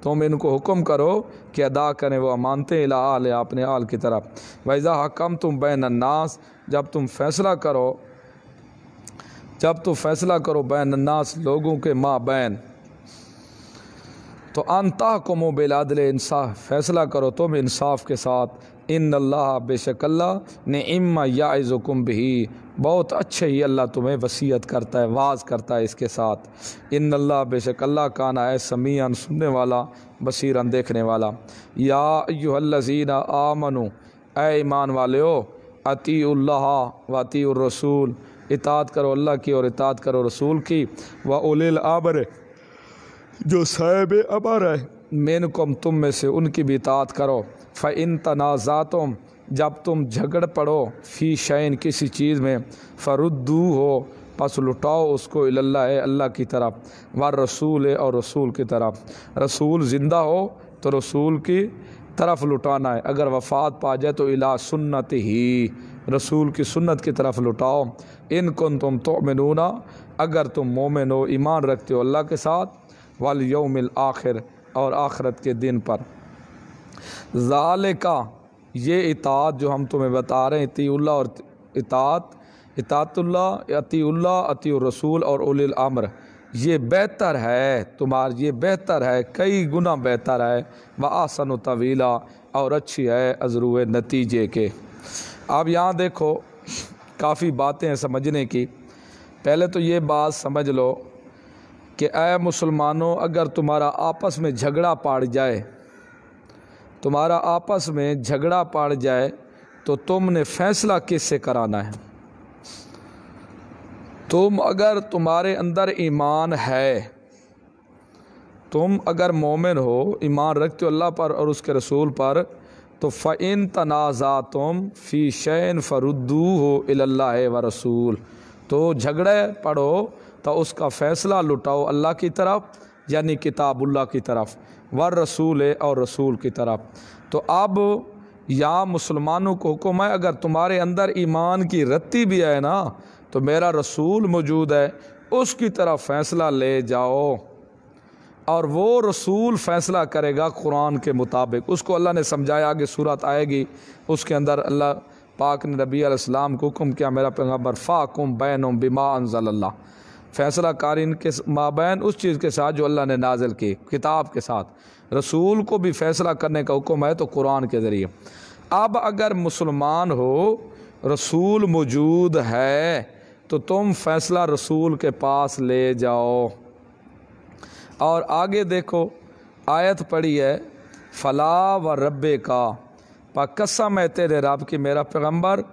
तुम इनको हुक्म करो कि अदा करें वो अमानतें इला आल अपने आल की तरफ वैज़ा हकम तुम बैन अन्नास जब तुम फैसला करो जब तो फैसला करो बैन नास लोगों के माँ बैन तो अनता को मो बेलादल इंसाफ फैसला करो तुम इंसाफ के साथ इन अल्लाह बेशकल्ला ने इम्मा याज़ुकुम भी बहुत अच्छे ही अल्लाह तुम्हें वसीयत करता है वाज करता है इसके साथ इन अल्लाह बेशक अल्लाह का ना है समीन सुनने वाला बसीरन देखने वाला या युहल्लजीना आमनु ए ईमान वाले हो अतील्ला वतीर इतात करो अल्लाह की और इतात करो रसूल की व उलिल आबर जो साहेब अबर है मेन कम तुम में से उनकी भी इतात करो फ़ैन तनाज़ातम जब तुम झगड़ पड़ो फ़ी शैन किसी चीज़ में फ़रुद्दू हो पस लुटाओ उसको अल्लाह अल्ला की तरफ व रसूल है और रसूल की तरफ रसूल ज़िंदा हो तो रसूल की तरफ लुटाना है अगर वफात पा जाए तो इला सुन्नत ही रसूल की सुन्नत की तरफ लुटाओ इन कन तुम तो मनूना अगर तुम मोमिन हो ईमान रखते हो अल्लाह के साथ वाल यौमिल आखिर और आखरत के दिन पर ज़ाल का ये इतात जो हम तुम्हें बता रहे हैं तील्ला और इतात इतातुल्ला अतील्ला अती रसूल और उलिल ये बेहतर है तुम्हार ये बेहतर है कई गुना बेहतर है व आसन तवीला और अच्छी है अजरू नतीजे के आप यहाँ देखो काफ़ी बातें हैं समझने की पहले तो ये बात समझ लो कि अय मुसलमानों अगर तुम्हारा आपस में झगड़ा पाड़ जाए तुम्हारा आपस में झगड़ा पाड़ जाए तो तुमने फैसला किससे कराना है तुम अगर तुम्हारे अंदर ईमान है तुम अगर मोमिन हो ईमान रखते हो अल्लाह पर और उसके रसूल पर तो फ़ैन तनाज़ा तुम फ़ी शैन फ़रुद्दू हो अल्लाह व रसूल तो झगड़े पढ़ो तो उसका फ़ैसला लुटाओ अल्लाह की तरफ यानी किताबुल्ला की तरफ व रसूल और रसूल की तरफ तो अब या मुसलमानों को हुक्म है अगर तुम्हारे अंदर ईमान की रत्ती भी है ना तो मेरा रसूल मौजूद है उसकी तरफ फ़ैसला ले जाओ और वो रसूल फ़ैसला करेगा कुरान के मुताबिक उसको अल्लाह ने समझाया आगे सूरत आएगी उसके अंदर अल्लाह पाक ने नबी आसमाम को कुम किया मेरा पैगम्बर फ़ाकुम बैन उम बिमा अनजल्ला फ़ैसला कार इनके माबैन उस चीज़ के साथ जो अल्लाह ने नाजिल की किताब के साथ रसूल को भी फ़ैसला करने का हुक्म है तो कुरान के ज़रिए अब अगर मुसलमान हो रसूल मौजूद है तो तुम फ़ैसला रसूल के पास ले जाओ और आगे देखो आयत पड़ी है फला व रब्बे का पाकसा है तेरे रब की मेरा पैगम्बर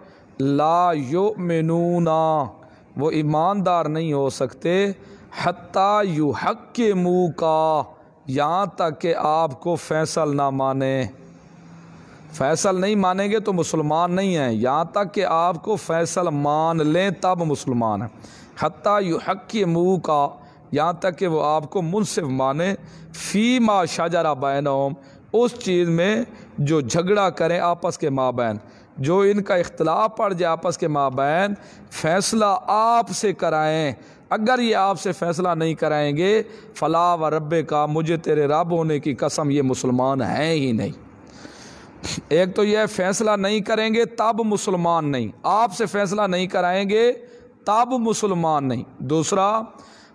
ला यो ना वो ईमानदार नहीं हो सकते हती यू हक के मुँह का यहाँ तक कि आपको फैसल ना माने फैसल नहीं मानेंगे तो मुसलमान नहीं हैं यहाँ तक कि आपको फैसल मान लें तब मुसलमान हैं हती यू हक के मुँह का यहाँ तक कि वो आपको मुनसिफ माने फ़ी माँ शाहजरा बैन उस चीज़ में जो झगड़ा करें आपस के माबैन जो इनका इख्तलाफ पड़ जाए आपस के माबैन फ़ैसला आप से कराएं अगर ये आपसे फ़ैसला नहीं कराएंगे फला व रब का मुझे तेरे रब होने की कसम ये मुसलमान हैं ही नहीं एक तो यह फ़ैसला नहीं करेंगे तब मुसलमान नहीं आपसे फ़ैसला नहीं कराएंगे तब मुसलमान नहीं दूसरा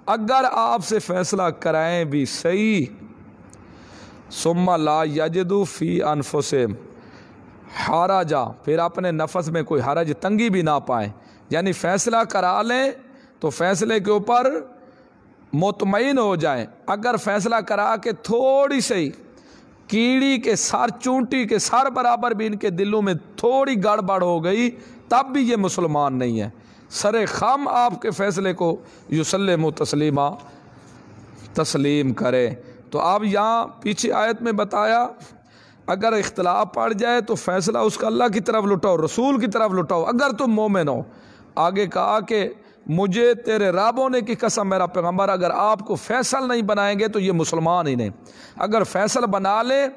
अगर आपसे फैसला कराएं भी सही सुम्मा ला यजदू फ़ी अनफुसम हारा जा फिर अपने नफस में कोई हरज तंगी भी ना पाए यानी फ़ैसला करा लें तो फ़ैसले के ऊपर मुतमिन हो जाएं अगर फ़ैसला करा के थोड़ी सही कीड़ी के सर चूंटी के सर बराबर भी इनके दिलों में थोड़ी गड़बड़ हो गई तब भी ये मुसलमान नहीं है सर खाम आपके फ़ैसले को युसलम तस्लिमा तस्लीम करें तो आप यहाँ पीछे आयत में बताया अगर इख्तलाफ पड़ जाए तो फ़ैसला उसका अल्लाह की तरफ लुटाओ रसूल की तरफ लुटाओ अगर तुम मोमिन हो आगे कहा कि मुझे तेरे राबों होने की कसम मेरा पैगम्बर अगर आपको फैसल नहीं बनाएंगे तो ये मुसलमान ही नहीं अगर फैसल बना लें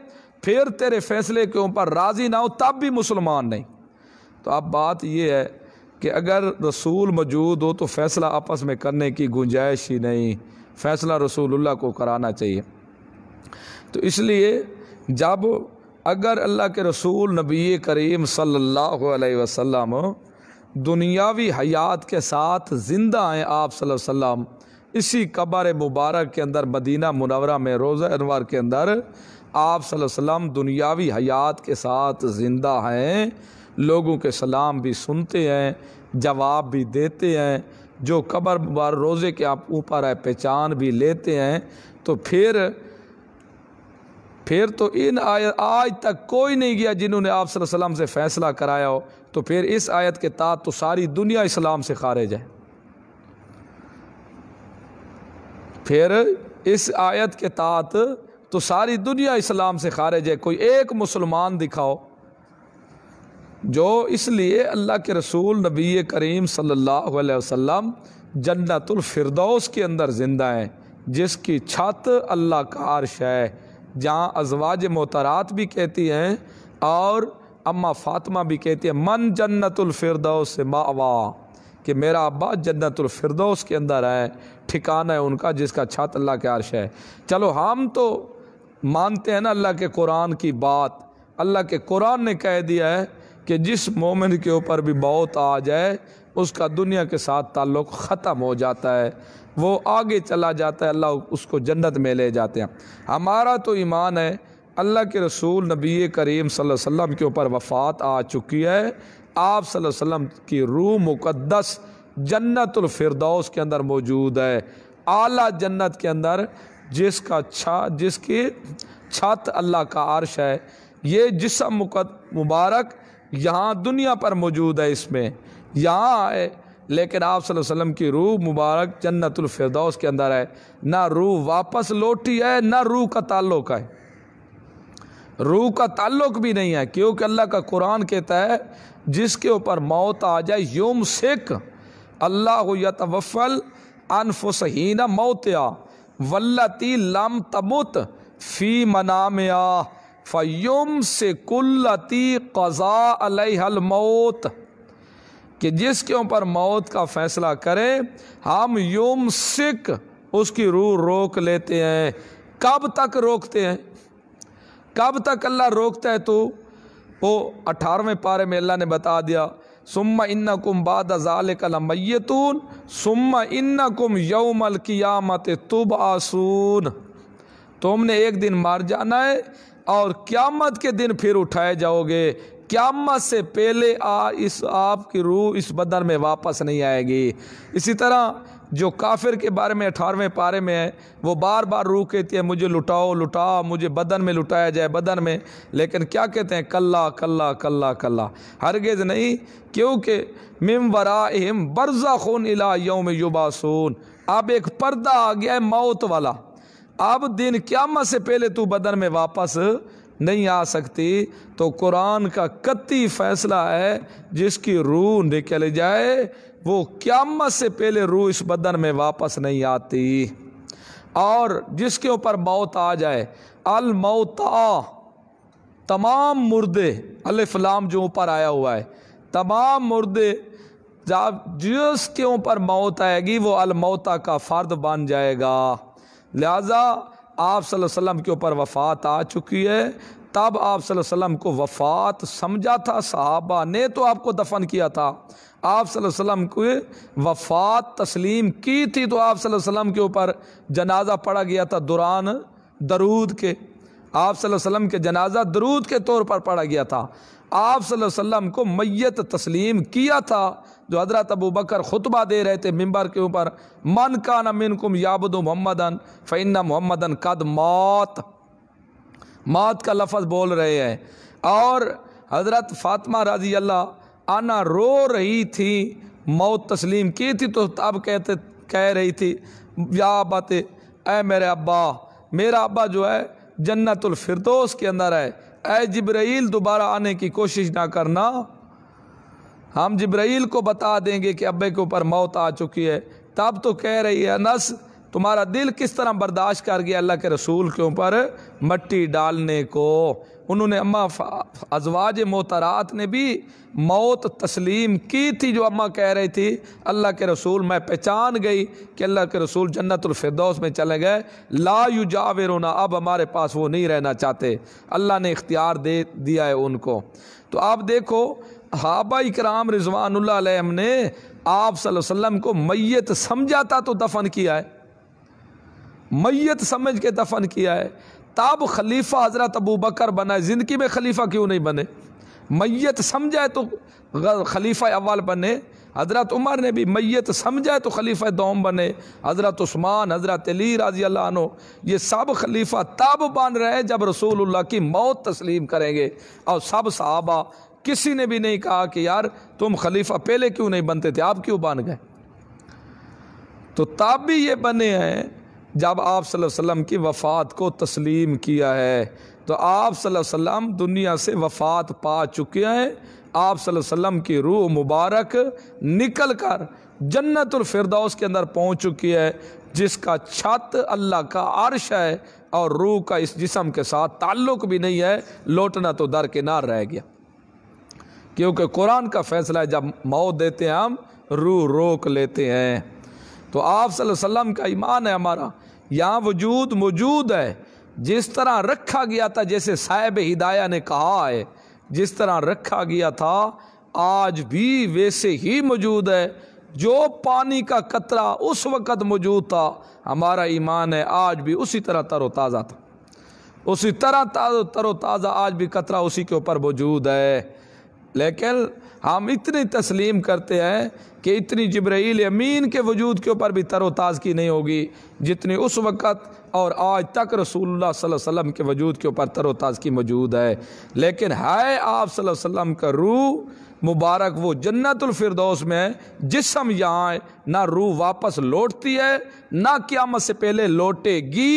फिर तेरे फैसले के ऊपर राज़ी ना हो तब भी मुसलमान नहीं तो अब बात यह है कि अगर रसूल मौजूद हो तो फ़ैसला आपस में करने की गुंजाइश ही नहीं फ़ैसला रसूलुल्लाह को कराना चाहिए तो इसलिए जब अगर अल्लाह के रसूल नबी करीम सल्लल्लाहु अलैहि वसल्लम दुनियावी हयात के साथ ज़िंदा हैं आप वसल्लम इसी कबर मुबारक के अंदर मदीना मुनवरा में रोज़ा अनवर के अंदर आप वसल्लम दुनियावी हयात के साथ ज़िंदा हैं लोगों के सलाम भी सुनते हैं जवाब भी देते हैं जो कबर बार रोज़े के आप ऊपर है पहचान भी लेते हैं तो फिर फिर तो इन आयत आज तक कोई नहीं गया जिन्होंने आप सल्लम से फ़ैसला कराया हो तो फिर इस आयत के तात तो सारी दुनिया इस्लाम से खारिज है फिर इस आयत के तात तो सारी दुनिया इस्लाम से खारिज है कोई एक मुसलमान दिखाओ जो इसलिए अल्लाह के रसूल नबी करीम सल्लल्लाहु अलैहि वसल्लम जन्नतुल फिरदौस के अंदर ज़िंदा हैं जिसकी छत अल्लाह का आर्श है जहाँ अजवाज मोहतरात भी कहती हैं और अम्मा फ़ातिमा भी कहती हैं मन जन्नतुल फिरदौस मावा कि मेरा अब्बा जन्नतुल फिरदौस के अंदर है ठिकाना है उनका जिसका छत अल्लाह के आर्श है चलो हम तो मानते हैं ना अल्लाह के कुरान की बात अल्लाह के कुरान ने कह दिया है कि जिस मोमिन के ऊपर भी बहुत आ जाए उसका दुनिया के साथ ताल्लुक ख़त्म हो जाता है वो आगे चला जाता है अल्लाह उसको जन्नत में ले जाते हैं हमारा तो ईमान है अल्लाह के रसूल नबी करीम वसल्लम के ऊपर वफ़ात आ चुकी है आप वसल्लम की रूह मुक़दस जन्नतफरदौस के अंदर मौजूद है आला जन्नत के अंदर जिसका छा जिसकी छत अल्लाह का आर्श है ये जिसम मुबारक यहाँ दुनिया पर मौजूद है इसमें यहाँ है लेकिन आप वसल्लम की रूह मुबारक जन्नतफरदौस के अंदर है ना रूह वापस लौटी है ना रूह का ताल्लुक है रूह का ताल्लुक भी नहीं है क्योंकि अल्लाह का कुरान कहता है जिसके ऊपर मौत आ जाए योम सिक अल्लाह तवफल अनफुसहीना मौतया वल्लती लम तमुत फ़ी मनामया फ़युम से कुल्लती कज़ा अलहल मौत कि जिसके ऊपर मौत का फ़ैसला करें हम युम सिक उसकी रूह रोक लेते हैं कब तक रोकते हैं कब तक अल्लाह रोकता है तो वो अठारहवें पारे में अल्लाह ने बता दिया सुम्मा इन्ना कुम बाद मैतून सुम्मा इन्ना कुम यौमल क़ियामत तुब आसून तुमने एक दिन मार जाना है और क़्यामत के दिन फिर उठाए जाओगे क़्यामत से पहले आ इस आपकी रूह इस बदन में वापस नहीं आएगी इसी तरह जो काफिर के बारे में अठारहवें पारे में है वो बार बार रूह कहती है मुझे लुटाओ लुटाओ मुझे बदन में लुटाया जाए बदन में लेकिन क्या कहते हैं कल्ला कल्ला कल्ला कल्ला हरगज़ नहीं क्योंकि मिम वरा बरजा खून इला योम युबासून अब एक पर्दा आ गया है मौत वाला अब दिन क्यामत से पहले तू बदन में वापस नहीं आ सकती तो कुरान का कत्ती फैसला है जिसकी रूह निकल जाए वो क्यामत से पहले रूह इस बदन में वापस नहीं आती और जिसके ऊपर मौत आ जाए मौता तमाम मुर्दे अलफ़लाम जो ऊपर आया हुआ है तमाम मुर्दे जब जिसके ऊपर मौत आएगी वो मौता का फ़र्द बन जाएगा लिहाजा आप सल्लम के ऊपर वफ़ात आ चुकी है तब आप सल्लम को वफ़ात समझा था साहबा ने तो आपको दफन किया था आप वसल्लम को वफ़ात तस्लीम की थी तो आप वसल्लम के ऊपर जनाजा पढ़ा गया था दुरान दरूद के आप वसल्लम के जनाजा दरूद के तौर पर पढ़ा गया था आप वसल्लम को मैत तस्लीम किया था जो हज़रत अबू बकर खुतबा दे रहे थे मिंबर के ऊपर मन का मिन कुम याबुद मोहम्मदन फ़ैन मोहम्मदन कद मौत मौत का लफज बोल रहे हैं और हज़रत फातमा रजी अल्लाह आना रो रही थी मौत तस्लीम की थी तो अब कहते कह रही थी या बातें ऐ मेरे अब्बा मेरा अब्बा जो है जन्नतुल फिरदौस के अंदर है ऐ जिब्राइल दोबारा आने की कोशिश ना करना हम जब्राइल को बता देंगे कि अब्बे के ऊपर मौत आ चुकी है तब तो कह रही है अनस तुम्हारा दिल किस तरह बर्दाश्त कर गया अल्लाह के रसूल के ऊपर मट्टी डालने को उन्होंने अम्मा अजवाज मोहतरात ने भी मौत तस्लीम की थी जो अम्मा कह रही थी अल्लाह के रसूल मैं पहचान गई कि अल्लाह के रसूल जन्नतफरदौस में चले गए ला जावे रोना अब हमारे पास वो नहीं रहना चाहते अल्लाह ने इख्तियार दे दिया है उनको तो आप देखो सहाबा कराम रिजवान ने आप सल्लम को मैत था तो दफन किया है मैत समझ के दफन किया है तब खलीफा हज़रत अबू बकर बनाए ज़िंदगी में खलीफा क्यों नहीं बने मैत समझाए तो खलीफा अव्वाल बने हज़रत उमर ने भी मैत समझाए तो खलीफा दोम बने हज़रत उस्मान हज़रत अली राजी अल्लाह ये सब खलीफा तब बन रहे हैं जब रसूलुल्लाह की मौत तस्लीम करेंगे और सब साहबा किसी ने भी नहीं कहा कि यार तुम खलीफा पहले क्यों नहीं बनते थे आप क्यों बन गए तो तब भी ये बने हैं जब आप वसल्लम की वफ़ात को तस्लीम किया है तो आप वसल्लम दुनिया से वफ़ात पा चुके हैं आप वसल्लम की रूह मुबारक निकल कर जन्नतफरदौस के अंदर पहुँच चुकी है जिसका छत अल्लाह का अर्श है और रूह का इस जिसम के साथ ताल्लुक भी नहीं है लौटना तो दरकिनार रह गया क्योंकि कुरान का फ़ैसला है जब मौत देते हैं हम रूह रोक लेते हैं तो आप वसल्लम का ईमान है हमारा यहाँ वजूद मौजूद है जिस तरह रखा गया था जैसे साहेब हिदाया ने कहा है जिस तरह रखा गया था आज भी वैसे ही मौजूद है जो पानी का कतरा उस वक़्त मौजूद था हमारा ईमान है आज भी उसी तरह तरोताज़ा था उसी तरह तरोताज़ा आज भी कतरा उसी के ऊपर मौजूद है लेकिन हम इतनी तस्लीम करते हैं कि इतनी जबरील अमीन के वजूद के ऊपर भी तरोताज़गी नहीं होगी जितनी उस वक़्त और आज तक रसूलुल्लाह सल्लल्लाहु अलैहि वसल्लम के वजूद के ऊपर तरोताज़गी मौजूद है लेकिन है आप सल्लल्लाहु अलैहि वसल्लम का रूह मुबारक वो जन्नतफरदौस में जिसम यहाँ ना रूह वापस लौटती है ना क़्यामत से पहले लौटेगी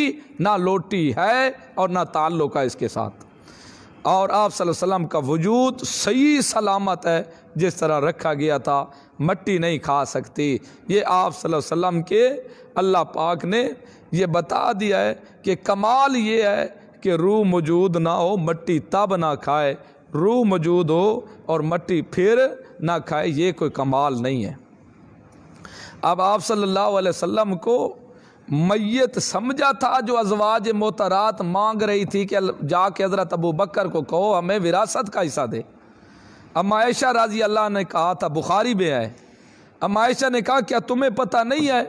ना लौटी है और ना ताल्लुक है इसके साथ और आप वसल्लम का वजूद सही सलामत है जिस तरह रखा गया था मट्टी नहीं खा सकती ये आप वसल्लम के अल्लाह पाक ने ये बता दिया है कि कमाल ये है कि रूह मौजूद ना हो मट्टी तब ना खाए रूह मौजूद हो और मट्टी फिर ना खाए ये कोई कमाल नहीं है अब आप सल्लल्लाहु अलैहि वसल्लम को मैयत समझा था जो अजवाज मोहतरात मांग रही थी कि जाके हजरत अबू बकर को कहो हमें विरासत का हिस्सा दे अमायशा राजी अल्लाह ने कहा था बुखारी में आए अमायशा ने कहा क्या तुम्हें पता नहीं है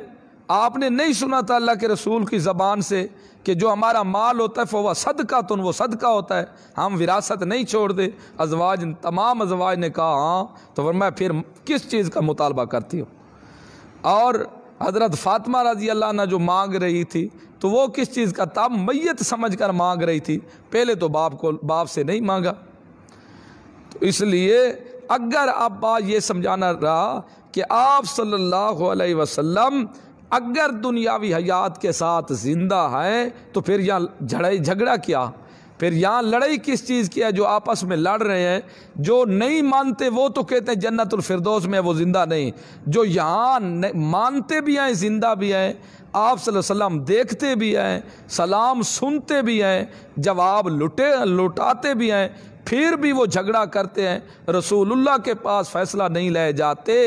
आपने नहीं सुना था अल्लाह के रसूल की ज़बान से कि जो हमारा माल होता है फ़वा सदका तो वो सदका होता है हम विरासत नहीं छोड़ दे अजवाज तमाम अजवाज ने कहा हाँ तो फिर मैं फिर किस चीज़ का मुतालबा करती हूँ और हज़रत फ़ातमा रजी अल्लाह ना जो मांग रही थी तो वो किस चीज़ का ताब मैत समझ कर मांग रही थी पहले तो बाप को बाप से नहीं मांगा तो इसलिए अगर आप बात ये समझाना रहा कि आप सल्लल्लाहु अलैहि वसल्लम अगर दुनियावी हयात के साथ ज़िंदा हैं तो फिर यहाँ झड़ाई झगड़ा क्या फिर यहाँ लड़ाई किस चीज़ की है जो आपस में लड़ रहे हैं जो नहीं मानते वो तो कहते हैं जन्नतफरदोस में वो ज़िंदा नहीं जो यहाँ मानते भी हैं ज़िंदा भी हैं आप वसल्लम देखते भी हैं सलाम सुनते भी हैं जवाब लुटे लुटाते भी हैं फिर भी वो झगड़ा करते हैं रसूलुल्लाह के पास फ़ैसला नहीं ले जाते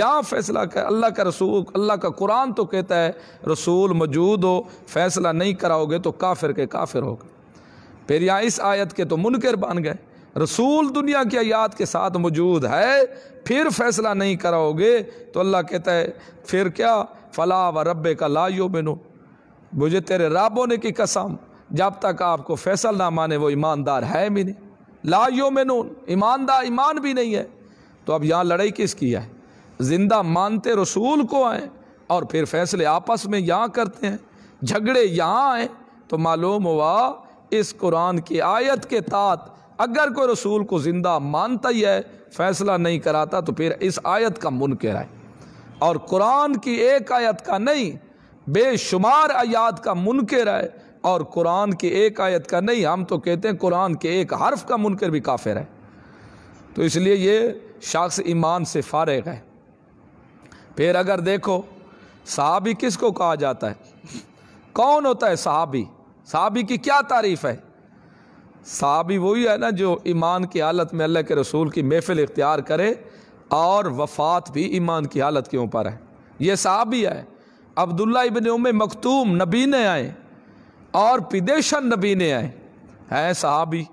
यहाँ फैसला कर अल्लाह का रसूल अल्लाह का कुरान तो कहता है रसूल मौजूद हो फैसला नहीं कराओगे तो काफिर के काफिर होगा फिर यहाँ इस आयत के तो मुनकर बन गए रसूल दुनिया की आयात के साथ मौजूद है फिर फैसला नहीं कराओगे तो अल्लाह कहता है फिर क्या फला व रब का लाइयो मेनो मुझे तेरे रब होने की कसम जब तक आपको फैसल ना माने वो ईमानदार है भी नहीं लाइयो मेनून ईमानदार ईमान भी नहीं है तो अब यहाँ लड़ाई किसकी है जिंदा मानते रसूल को आए और फिर फैसले आपस में यहाँ करते हैं झगड़े यहाँ आए तो मालूम हुआ इस कुरान की आयत के तात अगर कोई रसूल को ज़िंदा मानता ही है फैसला नहीं कराता तो फिर इस आयत का मुनकर है और कुरान की एक आयत का नहीं बेशुमार आयात का मुनकर है और कुरान की एक आयत का नहीं हम तो कहते हैं कुरान के एक हर्फ का मुनकर भी काफिर है तो इसलिए ये शख्स ईमान से फारग है फिर अगर देखो सहाबी किस को कहा जाता है कौन होता है सहाबी साहबी की क्या तारीफ़ है साहबी वही है ना जो ईमान की हालत में अल्लाह के रसूल की महफिल इख्तियार करे और वफात भी ईमान की हालत के ऊपर है ये साहबी है अब्दुल्ला इबन उम मखतूम नबी ने आए और पिदेशन नबी ने आए हैं साहबी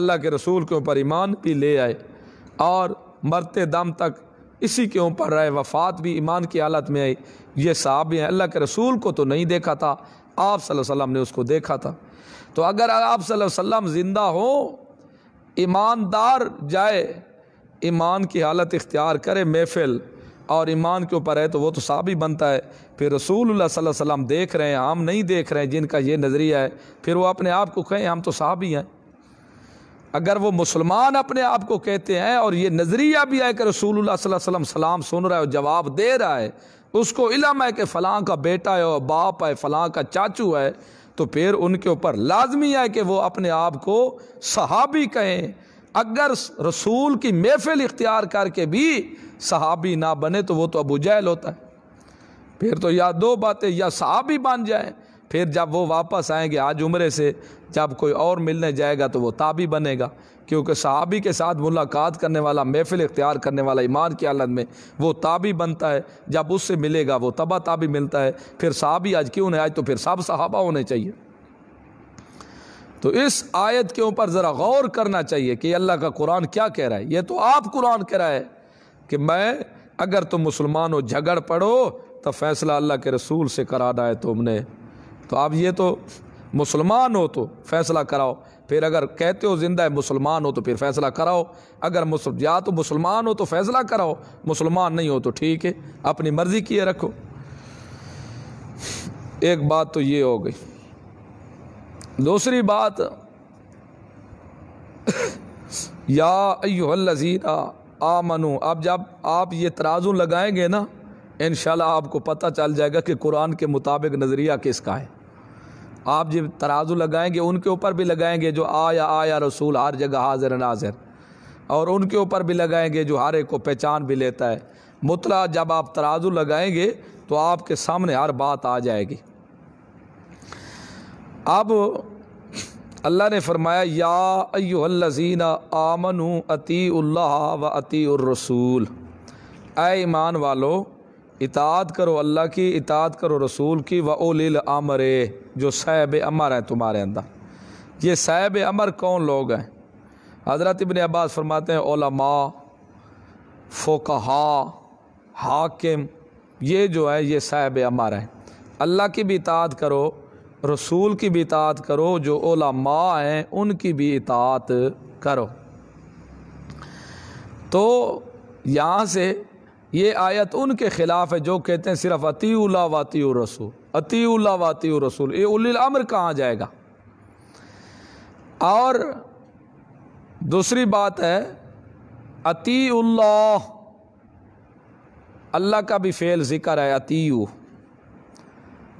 अल्लाह के रसूल के ऊपर ईमान भी ले आए और मरते दम तक इसी के ऊपर रहे वफात भी ईमान की हालत में आई ये साहब हैं अल्लाह के रसूल को तो नहीं देखा था आप वसल्लम ने उसको देखा था तो अगर आप वसल्लम ज़िंदा हो ईमानदार जाए ईमान की हालत इख्तियार करे महफिल और ईमान के ऊपर है तो वो तो साहब ही बनता है फिर रसूल वसल्लम देख रहे हैं हम नहीं देख रहे हैं जिनका ये नज़रिया है फिर वो अपने आप को कहें हम तो साहब ही हैं अगर वो मुसलमान अपने आप को कहते हैं और ये नज़रिया भी आए कि रसूल वसल्लम सलाम सुन रहा है और जवाब दे रहा है उसको इलम है कि फ़लाँ का बेटा है और बाप है फ़लाँ का चाचू है तो फिर उनके ऊपर लाजमी है कि वो अपने आप को सहाबी कहें अगर रसूल की महफिल इख्तियार करके भी सहाबी ना बने तो वो तो अबू जहल होता है फिर तो या दो बातें या सहाबी बन जाए फिर जब वो वापस आएंगे आज उम्र से जब कोई और मिलने जाएगा तो वो ताबी बनेगा क्योंकि सहाबी के साथ मुलाकात करने वाला महफिल इख्तियार करने वाला ईमान की हालत में वो ताबी बनता है जब उससे मिलेगा वो तबा ताबी मिलता है फिर सहाबी आज क्यों नहीं आज तो फिर सब सहाबा होने चाहिए तो इस आयत के ऊपर ज़रा गौर करना चाहिए कि अल्लाह का कुरान क्या कह रहा है ये तो आप कुरान कह रहा है कि मैं अगर तुम मुसलमान हो झगड़ पड़ो तो फैसला अल्लाह के रसूल से कराना है तुमने तो आप ये तो मुसलमान हो तो फैसला कराओ फिर अगर कहते हो ज़िंदा है मुसलमान हो तो फिर फ़ैसला कराओ अगर या तो मुसलमान हो तो फ़ैसला कराओ मुसलमान नहीं हो तो ठीक है अपनी मर्ज़ी किए रखो एक बात तो ये हो गई दूसरी बात या आ मनु अब जब आप ये तराजू लगाएंगे ना इन आपको पता चल जाएगा कि कुरान के मुताबिक नज़रिया किसका है आप जब तराजू लगाएंगे उनके ऊपर भी लगाएंगे जो आया आया रसूल हर जगह हाजिर नाजिर और उनके ऊपर भी लगाएंगे जो हर एक को पहचान भी लेता है मुतला जब आप तराजू लगाएंगे तो आपके सामने हर बात आ जाएगी अब अल्लाह ने फरमाया या अयोहल्लजीना आमनु अती व अती रसूल ए ईमान वालो इतात करो अल्लाह की इतात करो रसूल की व ओलिल अमर जो सैब अमर हैं तुम्हारे अंदर ये सैब अमर कौन लोग हैं हज़रत इबन अब्बास फरमाते हैं ओलमा फोकहा हाकिम ये जो है ये सैब अमर है अल्लाह की भी इतात करो रसूल की भी इतात करो जो ओलमा हैं उनकी भी इतात करो तो यहाँ से ये आयत उनके ख़िलाफ़ है जो कहते हैं सिर्फ अतीला वाती रसूल अतीला वाती रसूल ये उल अम्र कहाँ जाएगा और दूसरी बात है अतील्लाह अल्लाह का भी फ़ेल ज़िक्र है अतीयू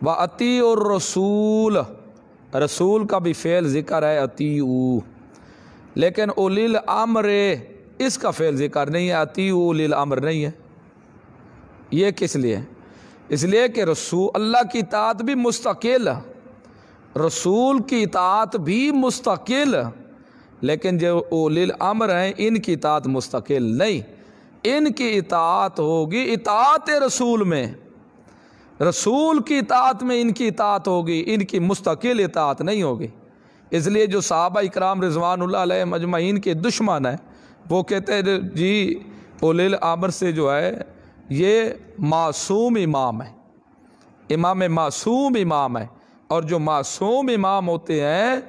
व अती रसूल रसूल का भी फ़ेल ज़िक्र है अतीयू लेकिन उलिल अमर इसका फ़ेल ज़िक्र नहीं है अतीयू उलिल अमर नहीं है ये किस लिए इसलिए कि रसूल अल्लाह की इतात भी मुस्तकिल रसूल की इतात भी मुस्तकिल लेकिन जो ओलिल अमर हैं इनकी इतात मुस्तकिल नहीं इनकी इतात होगी इतात रसूल में रसूल की इतात में इनकी इतात होगी इनकी मुस्तकिल इतात नहीं होगी इसलिए जो साहबा इकराम रिजवान मजमाइन के दुश्मन हैं वो कहते हैं जी ओलिल आमर से जो है ये मासूम इमाम है इमाम मासूम इमाम है और जो मासूम इमाम होते हैं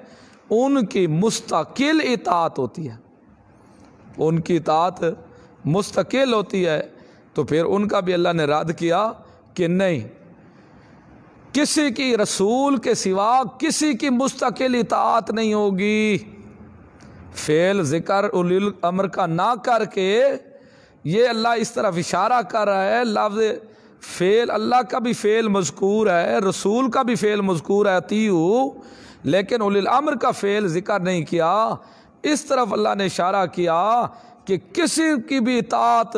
उनकी मुस्तकिल इतात होती है उनकी इतात मुस्तकिल होती है तो फिर उनका भी अल्लाह ने रद्द किया कि नहीं किसी की रसूल के सिवा किसी की मुस्तकिल इतात नहीं होगी फेल ज़िक्र उल अमर का ना करके ये अल्लाह इस तरफ इशारा कर रहा है लफ्ज़ फ़ेल अल्लाह का भी फ़ेल मजकूर है रसूल का भी फ़ेल मजकूर है तीयू लेकिन उलमर का फ़ेल ज़िक्र नहीं किया इस तरफ अल्लाह ने इशारा किया कि किसी की भी इतात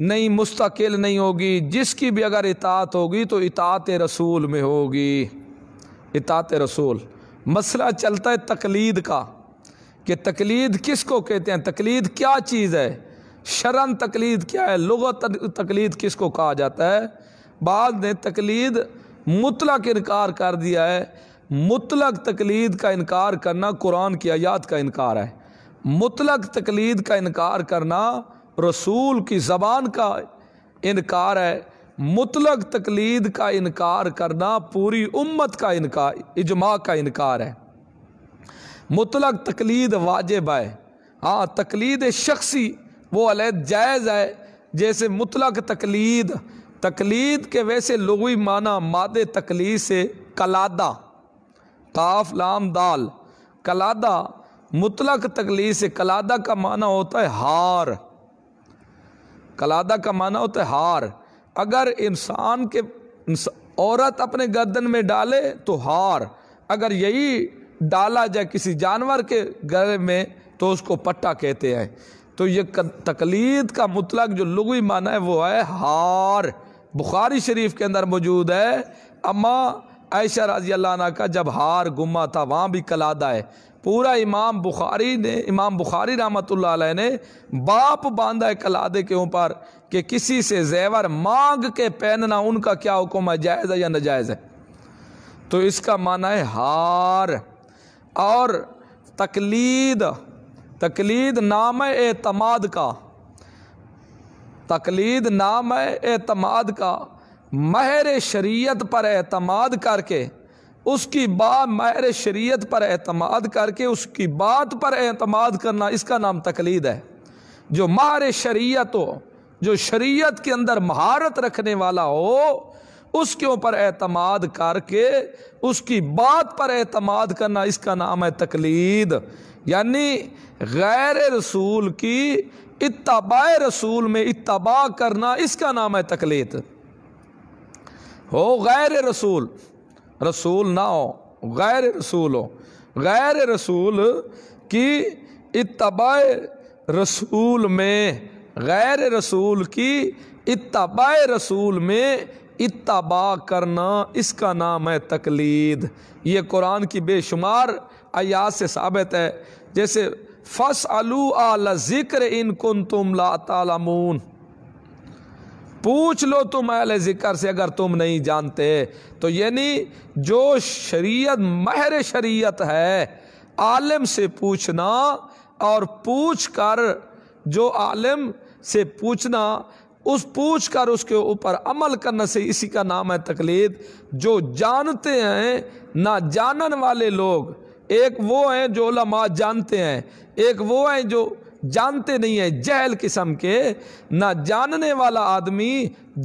नहीं मुस्तकिल नहीं होगी जिसकी भी अगर इतात होगी तो इतात रसूल में होगी इतात रसूल मसला चलता है तकलीद का कि तकलीद किसको कहते हैं तकलीद क्या चीज़ है शरण तकलीद क्या है लगत तकलीद किसको कहा जाता है बाद ने तकलीद मुतलक इनकार कर दिया है मुतलक तकलीद का इनकार करना कुरान की आयात का इनकार है मुतलक तकलीद का इनकार करना रसूल की ज़बान का इनकार है मुतलक तकलीद का इनकार करना पूरी उम्मत का इनकार इजमा का इनकार है मुतलक तकलीद वाजिब है हाँ तकलीद शख्सी वो अलैद जायज़ है जैसे मुतलक तकलीद तकलीद के वैसे लोगी माना माद तकलीद से कलादा काफ लाम दाल कलादा मुतलक तकलीद से कलादा का माना होता है हार कलादा का माना होता है हार अगर इंसान के औरत अपने गर्दन में डाले तो हार अगर यही डाला जाए किसी जानवर के गले में तो उसको पट्टा कहते हैं तो ये तकलीद का मुतलक जो लुगवी माना है वो है हार बुखारी शरीफ के अंदर मौजूद है अम्मा ऐशा रजी अल्लाह का जब हार गुमा था वहाँ भी कलादा है पूरा इमाम बुखारी ने इमाम बुखारी रहमत ने बाप बांधा है कलादे के ऊपर कि किसी से जेवर मांग के पहनना उनका क्या हुक्म है जायज़ है या नजायज़ है तो इसका माना है हार और तकलीद तकलीद नाम एतमाद का तकलीद नाम एतमाद का महर शरीयत पर एतमाद करके उसकी बात महर शरीयत पर एतमाद करके उसकी बात पर एतमाद करना इसका नाम तकलीद है जो महर शरीयत हो जो शरीयत के अंदर महारत रखने वाला हो उसके ऊपर एतमाद करके उसकी बात पर एतमाद करना इसका नाम है तकलीद यानी गैर रसूल की इतबा रसूल में इतबा करना इसका नाम है तकलीत हो गैर रसूल रसूल ना हो गैर रसूल हो गैर रसूल की इतबा रसूल में गैर रसूल की इतबा रसूल में इतबा करना इसका नाम है तकलीद ये कुरान की बेशुमार आयात से साबित है जैसे फस अलू आला ज़िक्र इन कुन तुम ला तालमून पूछ लो तुम अल ज़िक्र से अगर तुम नहीं जानते तो यानी जो शरीयत महर शरीयत है आलम से पूछना और पूछ कर जो आलम से पूछना उस पूछ कर उसके ऊपर अमल करने से इसी का नाम है तकलीद जो जानते हैं ना जानन वाले लोग एक वो हैं जो लमा जानते हैं एक वो हैं जो जानते नहीं हैं जहल किस्म के ना जानने वाला आदमी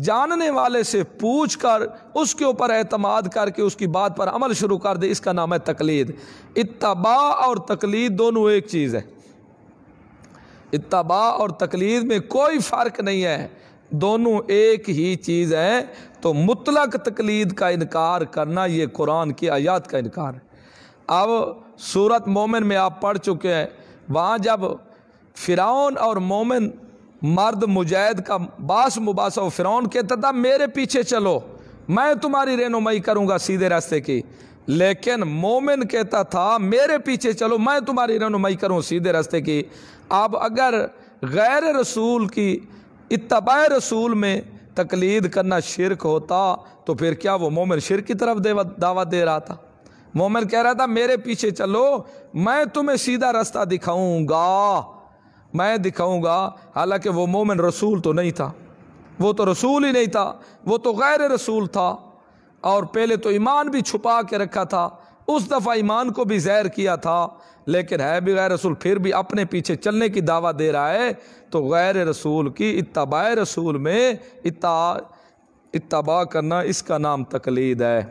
जानने वाले से पूछ कर उसके ऊपर अहतमाद करके उसकी बात पर अमल शुरू कर दे इसका नाम है तकलीद इतबा और तकलीद दोनों एक चीज़ है इतबा और तकलीद में कोई फ़र्क नहीं है दोनों एक ही चीज़ है तो मुतलक तकलीद का इनकार करना ये कुरान की आयात का इनकार है अब सूरत मोमिन में आप पढ़ चुके हैं वहाँ जब फ़िरौन और मोमिन मर्द मुजैद का बास मुबास फ़िरौन कहता था मेरे पीछे चलो मैं तुम्हारी रहनुमाई करूँगा सीधे रास्ते की लेकिन मोमिन कहता था मेरे पीछे चलो मैं तुम्हारी रहनुमाई करूँ सीधे रास्ते की अब अगर गैर रसूल की इतबा रसूल में तकलीद करना शिरक होता तो फिर क्या वो मोमिन शिर की तरफ दावा दे रहा था मोमिन कह रहा था मेरे पीछे चलो मैं तुम्हें सीधा रास्ता दिखाऊंगा मैं दिखाऊंगा हालांकि वो मोमिन रसूल तो नहीं था वो तो रसूल ही नहीं था वो तो गैर रसूल था और पहले तो ईमान भी छुपा के रखा था उस दफ़ा ईमान को भी जहर किया था लेकिन है भी गैर रसूल फिर भी अपने पीछे चलने की दावा दे रहा है तो गैर रसूल की इतबा रसूल में इता इतबा करना इसका नाम तकलीद है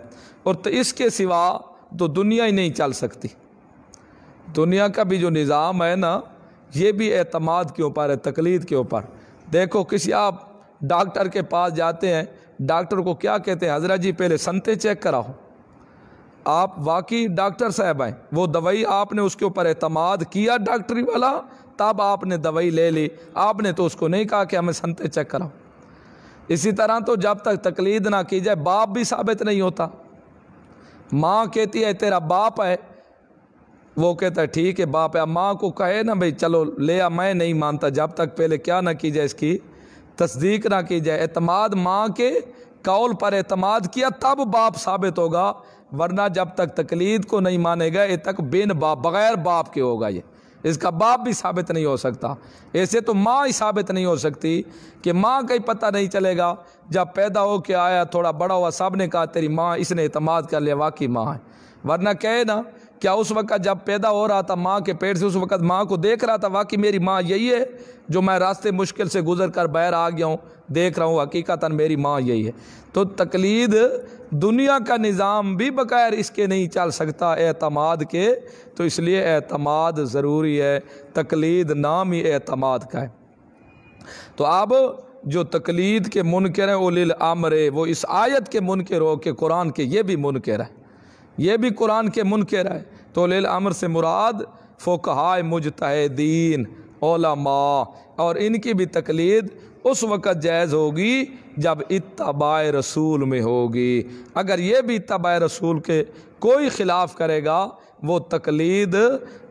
और तो इसके सिवा तो दुनिया ही नहीं चल सकती दुनिया का भी जो निज़ाम है ना ये भी अतमाद के ऊपर है तकलीद के ऊपर देखो किसी आप डॉक्टर के पास जाते हैं डॉक्टर को क्या कहते हैं हजरा जी पहले संते चेक कराओ आप वाकई डॉक्टर साहब हैं वो दवाई आपने उसके ऊपर अतमाद किया डॉक्टरी वाला तब आपने दवाई ले ली आपने तो उसको नहीं कहा कि हमें संते चेक कराओ इसी तरह तो जब तक तकलीद ना की जाए बाप भी साबित नहीं होता माँ कहती है तेरा बाप है वो कहता है ठीक है बाप है अब माँ को कहे ना भाई चलो ले आ मैं नहीं मानता जब तक पहले क्या ना की जाए इसकी तस्दीक ना की जाए अतमाद माँ के कौल पर अतमाद किया तब बाप साबित होगा वरना जब तक तकलीद को नहीं मानेगा ये तक बिन बाप बग़ैर बाप के होगा ये इसका बाप भी साबित नहीं हो सकता ऐसे तो माँ ही साबित नहीं हो सकती कि माँ का ही पता नहीं चलेगा जब पैदा हो के आया थोड़ा बड़ा हुआ सब ने कहा तेरी माँ इसने इतमाद कर लिया वाकई माँ है वरना कहे ना क्या उस वक्त जब पैदा हो रहा था माँ के पेट से उस वक्त माँ को देख रहा था वाकई मेरी माँ यही है जो मैं रास्ते मुश्किल से गुजर कर बाहर आ गया हूँ देख रहा हूँ हकीकता मेरी माँ यही है तो तकलीद दुनिया का निज़ाम भी बगैर इसके नहीं चल सकता एतमाद के तो इसलिए एतमाद ज़रूरी है तकलीद नाम ही एतमाद का है तो अब जो तकलीद के मुनकर हैं उलिल आमरे वो इस आयत के मुनकर हो के कुरान के ये भी मुनकर है ये भी कुरान के मुनकर है तो उलिल आमर से मुराद फ़ोकहाय ओला माँ और इनकी भी तकलीद उस वक़्त जायज़ होगी जब इतबा रसूल में होगी अगर ये भी इतबा रसूल के कोई ख़िलाफ़ करेगा वो तकलीद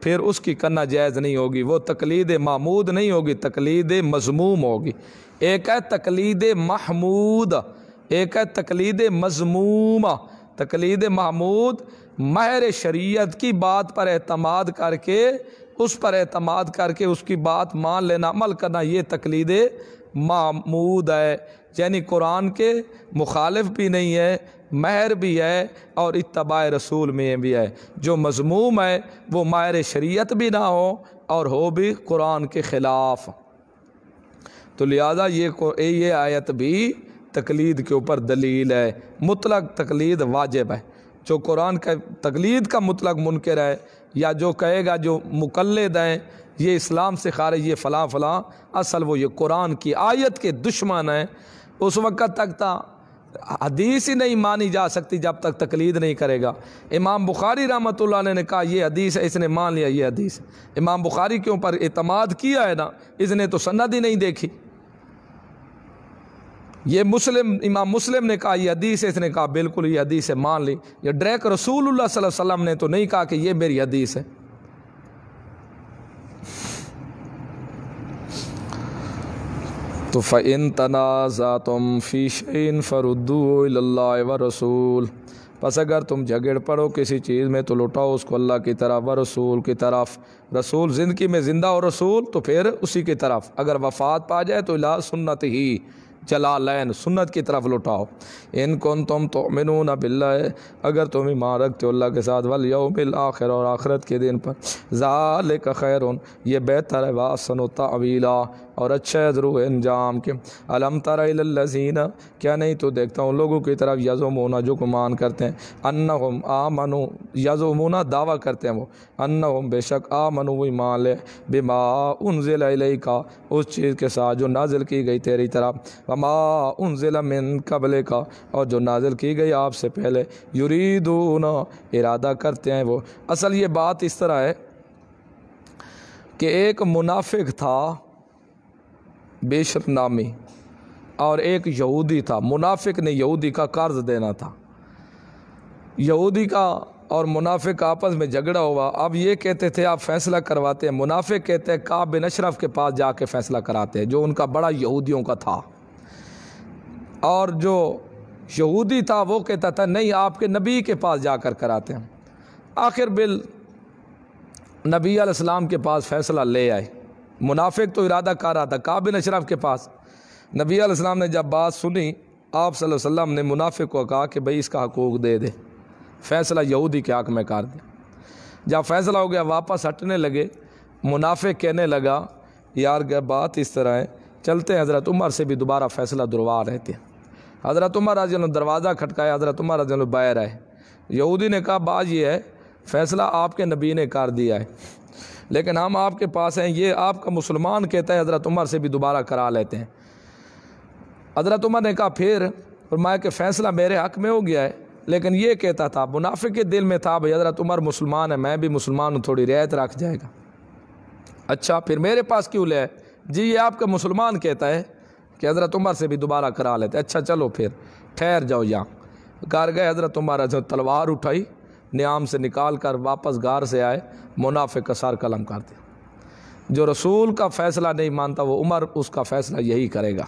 फिर उसकी करना जायज़ नहीं होगी वो तकलीद मामूद नहीं होगी तकलीद मजमूम होगी एक है तकलीद महमूद एक है तकलीद मजमूम तकलीद महमूद महर शरीयत की बात पर अतमाद करके उस पर अतमाद करके उसकी बात मान लेना अमल करना ये तकलीद मामूद है यानी कुरान के मुखालफ भी नहीं है महर भी है और इतबा रसूल में भी है जो मजमूम है वो मायर शरीयत भी ना हो और हो भी कुरान के ख़िलाफ़ तो लिहाजा ये ये आयत भी तकलीद के ऊपर दलील है मुतलक तकलीद वाजिब है जो कुरान का तकलीद का मुतलक मुनकर है या जो कहेगा जो मुकलद हैं ये इस्लाम से खारे ये फ़लाँ फ़लाँ असल वो ये कुरान की आयत के दुश्मन हैं उस वक़्त तक था हदीस ही नहीं मानी जा सकती जब तक तकलीद नहीं करेगा इमाम बुखारी रहमत ने कहा यह हदीस है इसने मान लिया ये हदीस इमाम बुखारी के ऊपर अतमाद किया है ना इसने तो सन्नत ही नहीं देखी ये मुस्लिम इमाम मुस्लिम ने कहा यह हदीस है इसने कहा बिल्कुल ये हदीस है मान ली ये ड्रैक रसूलुल्लाह सल्लल्लाहु अलैहि वसल्लम ने तो नहीं कहा कि ये मेरी हदीस है तो फिन तनाज़ा तुम फ़ीशन फ़रुद्दूल्ला व रसूल बस अगर तुम झगड़ पड़ो किसी चीज़ में तो लुटाओ उसको अल्लाह की तरफ व रसूल की तरफ रसूल ज़िंदगी में ज़िंदा और रसूल तो फिर उसी की तरफ अगर वफात पा जाए तो ला सुन्नत ही जला लैन सुन्नत की तरफ लुटाओ इन कौन तुम तो मिनू न बिल्ला अगर तुम मां रखते अल्लाह के साथ वल मिल आखिर और आखरत के दिन पर ज़ाल खैर ये बेहतर है वासन तवीला और अच्छा है ज़रूर इंजाम के अलम तरजीन क्या नहीं तो देखता हूँ लोगों की तरफ यज़ोमोना जो गुमान करते हैं अन्ना हम आ मनु यज़ोमोना दावा करते हैं वो अन्ना हम बेशक आ मनु ईमान ले बिमा उन ज़िला का उस चीज़ के साथ जो नाजिल की गई तेरी तरफ बमा उन ज़िला मिन कबले का और जो नाजिल की गई आपसे पहले युरीदूना इरादा करते हैं वो असल ये बात इस तरह है कि एक मुनाफिक था बेशत नामी और एक यहूदी था मुनाफिक ने यहूदी का कर्ज देना था यहूदी का और मुनाफिक आपस में झगड़ा हुआ अब ये कहते थे आप फैसला करवाते हैं मुनाफिक कहते हैं काब बिन अशरफ के पास जाके फैसला कराते हैं जो उनका बड़ा यहूदियों का था और जो यहूदी था वो कहता था नहीं आपके नबी के पास जाकर कराते हैं आखिर बिल नबी अलैहिस्सलाम के पास फैसला ले आए मुनाफिक तो इरादा कर रहा था काबिन अशरफ के पास नबी आसमाम ने जब बात सुनी आप वसल्लम ने मुनाफिक को कहा कि भाई इसका हकूक़ दे दे फ़ैसला यहूदी के हक में कर दे जब फैसला हो गया वापस हटने लगे मुनाफिक कहने लगा यार बात इस तरह है चलते हैं हज़रत उमर से भी दोबारा फ़ैसला दुरवा रहे थे हज़रत उमर रज दरवाज़ा खटकाया हज़रत उमर रज बैर आए यहूदी ने कहा बात यह है फ़ैसला आपके नबी ने कर दिया है लेकिन हम आपके पास हैं ये आपका मुसलमान कहता है हज़रत उमर से भी दोबारा करा लेते हैं हज़रत उमर ने कहा फिर और फरमाया के फ़ैसला मेरे हक़ में हो गया है लेकिन ये कहता था मुनाफे के दिल में था भाई हज़रत उमर मुसलमान है मैं भी मुसलमान हूँ थोड़ी रियायत रख जाएगा अच्छा फिर मेरे पास क्यों ले जी ये आपका मुसलमान कहता है कि हज़रत उमर से भी दोबारा करा लेते अच्छा चलो फिर ठहर जाओ यहाँ घर गए हज़रत उमर तलवार उठाई नियाम से निकाल कर वापस गार से आए का कसार कलम कर दिया जो रसूल का फ़ैसला नहीं मानता वो उमर उसका फ़ैसला यही करेगा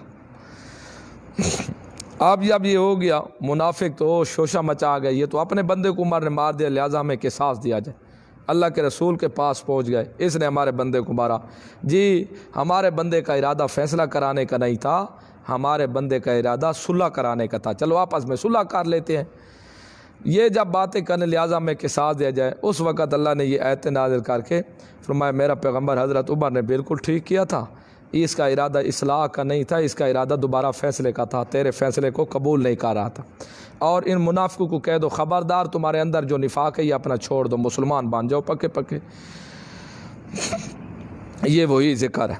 अब जब ये हो गया मुनाफिक तो शोशा मचा आ गया ये तो अपने बंदे को उमर ने मार दिया लिहाजा के सास दिया जाए अल्लाह के रसूल के पास पहुंच गए इसने हमारे बंदे को मारा जी हमारे बंदे का इरादा फ़ैसला कराने का नहीं था हमारे बंदे का इरादा सुलह कराने का था चलो आपस में सुलह कर लेते हैं ये जब बातें करने लिहाजा में किसास दिया जाए उस वक़्त अल्लाह ने यह आयत नाजिल करके फरमाया मेरा पैगम्बर हज़रत उमर ने बिल्कुल ठीक किया था इसका इरादा इसलाह का नहीं था इसका इरादा दोबारा फ़ैसले का था तेरे फ़ैसले को कबूल नहीं कर रहा था और इन मुनाफिकों को कह दो ख़बरदार तुम्हारे अंदर जो निफाक है ये अपना छोड़ दो मुसलमान बन जाओ पक्के पक्के ये वही ज़िक्र है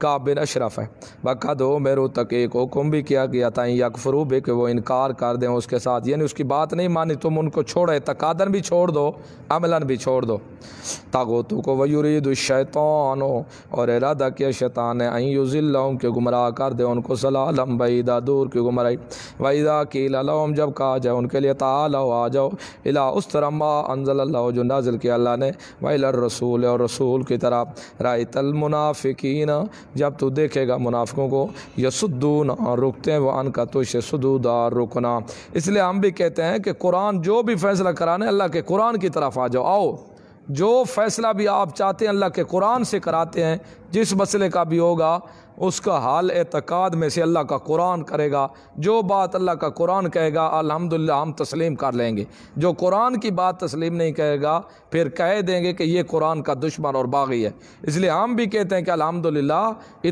का बिन अशरफ है बका दो मेरो तक एक हुक्म भी किया गया था यकफरू बे कि वो इनकार कर दें उसके साथ यानी उसकी बात नहीं मानी तुम उनको छोड़े तकादन भी छोड़ दो अमलन भी छोड़ दो तो को वयूरीदुशैतान और इरादा किया शैतान है आई युजिल्लम के गुमराह कर दे उनको सलालम बईदा दूर की गुमराई वईदा की लम जब कहा जाए उनके लिए तालो आ जाओ इला उस तरह मा जो नाजिल किया अल्लाह ने वही रसूल और रसूल की तरह रायतल मुनाफिकीन जब तू देखेगा मुनाफिकों को यसुद्दून और रुकते हैं वह अन का तुश तो सदूदार रुकना इसलिए हम भी कहते हैं कि कुरान जो भी फ़ैसला कराने अल्लाह के कुरान की तरफ आ जाओ आओ जो फ़ैसला भी आप चाहते हैं अल्लाह के कुरान से कराते हैं जिस मसले का भी होगा उसका हाल एतक़ाद में से अल्लाह का कुरान करेगा जो बात अल्लाह का कुरान कहेगा अलहमदिल्ला हम तस्लीम कर लेंगे जो कुरान की बात तस्लीम नहीं कहेगा फिर कह देंगे कि ये कुरान का दुश्मन और बागी है इसलिए हम भी कहते हैं कि अलहमदिल्ला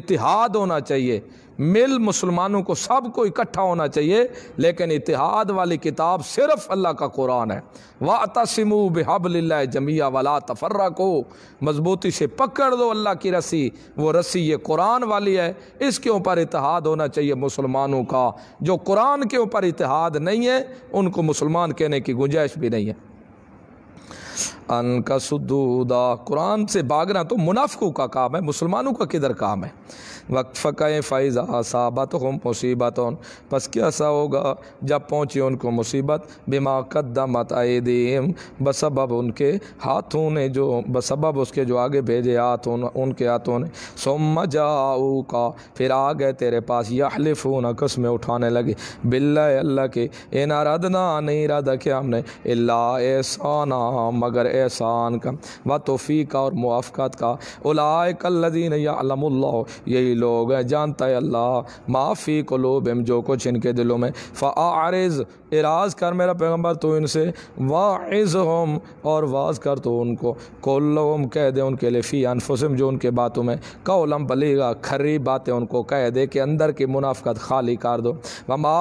इतिहाद होना चाहिए मिल मुसलमानों को सब को इकट्ठा होना चाहिए लेकिन इतिहाद वाली किताब सिर्फ अल्लाह का कुरान है वा तसम बेहबल्ला जमिया वाला तफर्रा को मजबूती से पकड़ दो अल्लाह की रस्सी वो रस्सी ये कुरान वाली है इसके ऊपर इतिहाद होना चाहिए मुसलमानों का जो कुरान के ऊपर इतिहाद नहीं है उनको मुसलमान कहने की गुंजाइश भी नहीं है अनकसुद्दूदा कुरान से भागना तो मुनाफ़ों का काम है मुसलमानों का किधर काम है वक्फ़ फ़ैज़ साबत हम मुसीबत बस कैसा होगा जब पहुँची उनको मुसीबत बिमा कदमत दीम बसब उनके हाथों ने जो बसब उसके जो आगे भेजे हाथों उनके हाथों ने सोम जाऊ का फिर आ गए तेरे पास यह हलिफून में उठाने लगे बिल्ला अल्लाह के इन अरदना नहीं रद के हमने अल्ला एहसाना मगर एहसान का व तोफ़ी का और मुआफ़त का उलाय कल्लिन यही लोग हैं जानता है अल्लाह माफ़ी को लोब जो कुछ इनके दिलों में आरज इराज कर मेरा पैगम्बर तो इनसे वाइज हम और वाज कर तो उनको कोल्लम कह दे उनके लिए फ़ी अनफुसम जो उनके बातों में कौलम बलीगा खरी बातें उनको कह दे कि अंदर की मुनाफ़त खाली कर दो वमा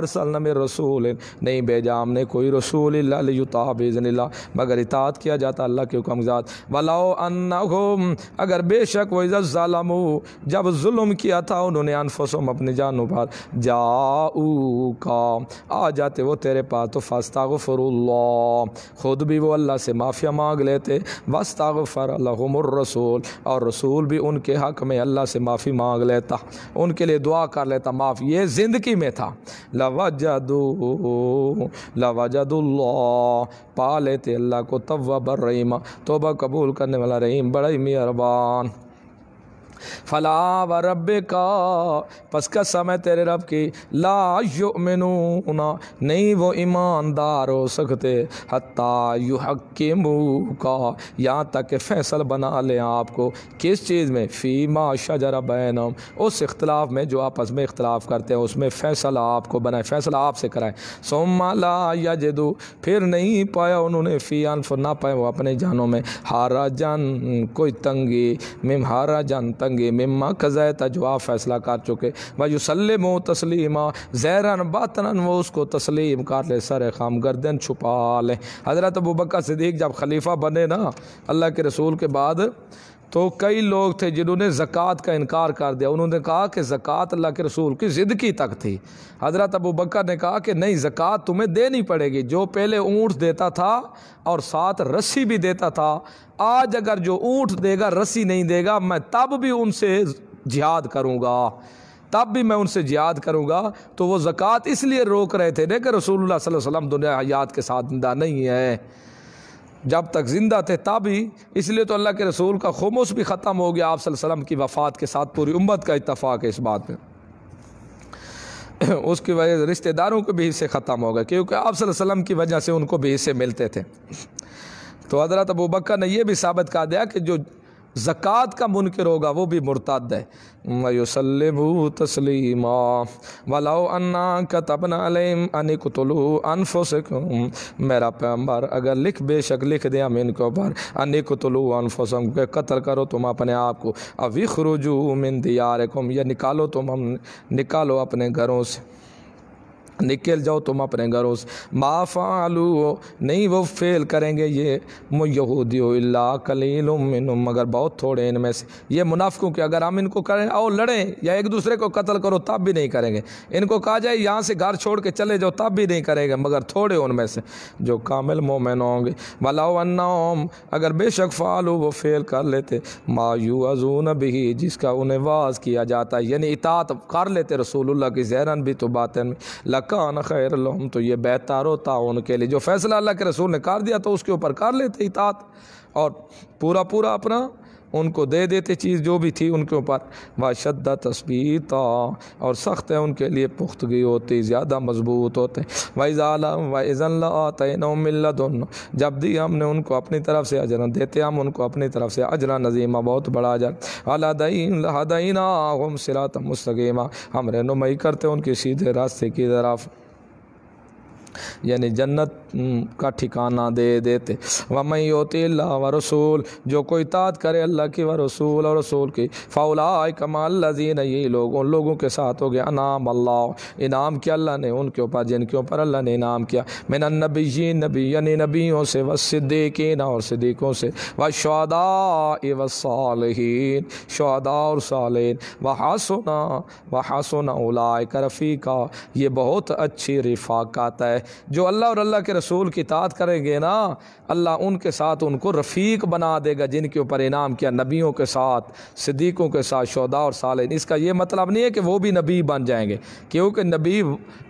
अरसल में रसूल नहीं भेजा हमने कोई रसूल युताबिज़न मगर इताद किया जाता अल्लाह के हुक्मजात वलाओ अन्ना अगर बेशक वो ालम जब जुल्म किया था उन्होंने अनफसम अपनी जानों पर जाऊ का आ जा जाते वो तेरे पास तो फस्ताग ख़ुद भी वो अल्लाह से माफ़िया मांग लेते वस्ता गफ़र रसूल और रसूल भी उनके हक़ में अल्लाह से माफ़ी मांग लेता उनके लिए दुआ कर लेता माफ़ ये ज़िंदगी में था लवाजदू पा लेते अल्लाह को तवा बर रहीमा तोबा कबूल करने वाला रहीम बड़ा ही मेहरबान फला व रब का पस का समय तेरे रब की ला यु मिनूना नहीं वो ईमानदार हो सकते हत्ता यु मुँह का यहाँ तक के फैसल बना लें आपको किस चीज़ में फ़ीमा शजरा बैनम उस इख्तलाफ में जो आपस में इख्तलाफ करते हैं उसमें फ़ैसला आपको बनाए फ़ैसला आपसे कराएं सोमा ला या जदू फिर नहीं पाया उन्होंने फ़ी अनफ ना पाए वो अपने जानों में हारा जन कोई तंगी मिम हारा जन तंगी करेंगे मम्मा कज़ैत तजवा फैसला कर चुके वयुसलम तस्लीमा जहरन बातन वो उसको तस्लीम कर ले सर खाम गर्दन छुपा लें हज़रत अबू बकर सिद्दीक जब खलीफा बने ना अल्लाह के रसूल के बाद तो कई लोग थे जिन्होंने ज़क़़त का इनकार कर दिया उन्होंने कहा कि ज़क़़त अल्लाह के रसूल की ज़िदगी तक थी हज़रत अबू बकर ने कहा कि नहीं ज़क़़त तुम्हें देनी पड़ेगी जो पहले ऊँट देता था और साथ रस्सी भी देता था आज अगर जो ऊँट देगा रस्सी नहीं देगा मैं तब भी उनसे जिहाद करूँगा तब भी मैं उनसे जिहाद करूँगा तो वो ज़क़़त इसलिए रोक रहे थे ना कि रसूल वसम दुनिया हयात के साथ जिंदा नहीं है जब तक ज़िंदा थे तब ही इसलिए तो अल्लाह के रसूल का खमोश भी ख़त्म हो गया आप वसम की वफ़ात के साथ पूरी उम्मत का इतफ़ाक़ है इस बात में उसकी वजह से रिश्तेदारों के भी हिस्से ख़त्म हो गए क्योंकि आप वसम की वजह से उनको भी हिस्से मिलते थे तो हज़रत अबू बकर ने यह भी साबित कर दिया कि जो जक़ात का मुनकर होगा वो भी मुर्ताद है वयुसलबू तस्लीमा वलाओ अन्ना का तबन अलम अनिकतलू अनफोसकुम मेरा पैम्बर अगर लिख बेशक लिख दें हम इनके ऊपर अनिकतलू अनफ के कत्ल करो तुम अपने आप को अविखरुजू मिन दियारकुम या निकालो तुम हम निकालो अपने घरों से निकल जाओ तुम अपने घरों से आलू नहीं वो फेल करेंगे ये अल्लाह कलील मगर बहुत थोड़े इनमें से ये मुनाफिकों के अगर हम इनको करें आओ लड़ें या एक दूसरे को कत्ल करो तब भी नहीं करेंगे इनको कहा जाए यहाँ से घर छोड़ के चले जाओ तब भी नहीं करेंगे मगर थोड़े उनमें से जो कामिल मोमिन होंगे वलाउन्नाम अगर बेशक फालू वो फेल कर लेते मायू अजून भी जिसका उन्हें वाज किया जाता है यानी इतात कर लेते रसूल्ला की जहरन भी तो बातें लक कान खैर लहम तो ये बेहतर होता उनके लिए जो फैसला अल्लाह के रसूल ने कर दिया तो उसके ऊपर कर लेते इतात और पूरा पूरा अपना उनको दे देते चीज़ जो भी थी उनके ऊपर वाशद था और सख्त है उनके लिए पुख्तगी होती ज़्यादा मजबूत होते वाइज़ाला वाइज़ल्ला दोनों जब दी हमने उनको अपनी तरफ से अजरा देते हम उनको अपनी तरफ से अजरा नजीमा बहुत बड़ा अजर अलादीना हम सिरात मुस्तकीमा हम रहनुमाई करते उनके सीधे रास्ते की तरफ यानी जन्नत का ठिकाना दे देते वमई होती व रसूल जो कोई ताद करे अल्लाह की व रसूल और रसूल की फ़ौला कमाल लजीन ये लोग उन लोगों के साथ हो गया अनाम अल्लाह इनाम किया अल्लाह ने उनके ऊपर जिनके ऊपर अल्लाह ने इनाम किया मैंने नबी जी नबी यानी नबियों से व सिद्दीकिन और सिद्दीकों से व शदा व शदा और सालिन व हासना व हासना उलाय करफ़ी का ये बहुत अच्छी रिफाकत है जाए जो अल्लाह और अल्लाह के रसूल की तात करेंगे ना अल्लाह उनके साथ उनको रफ़ीक बना देगा जिनके ऊपर इनाम किया नबियों के साथ सदीक़ों के साथ शोदा और साल इसका ये मतलब नहीं है कि वो भी नबी बन जाएंगे क्योंकि नबी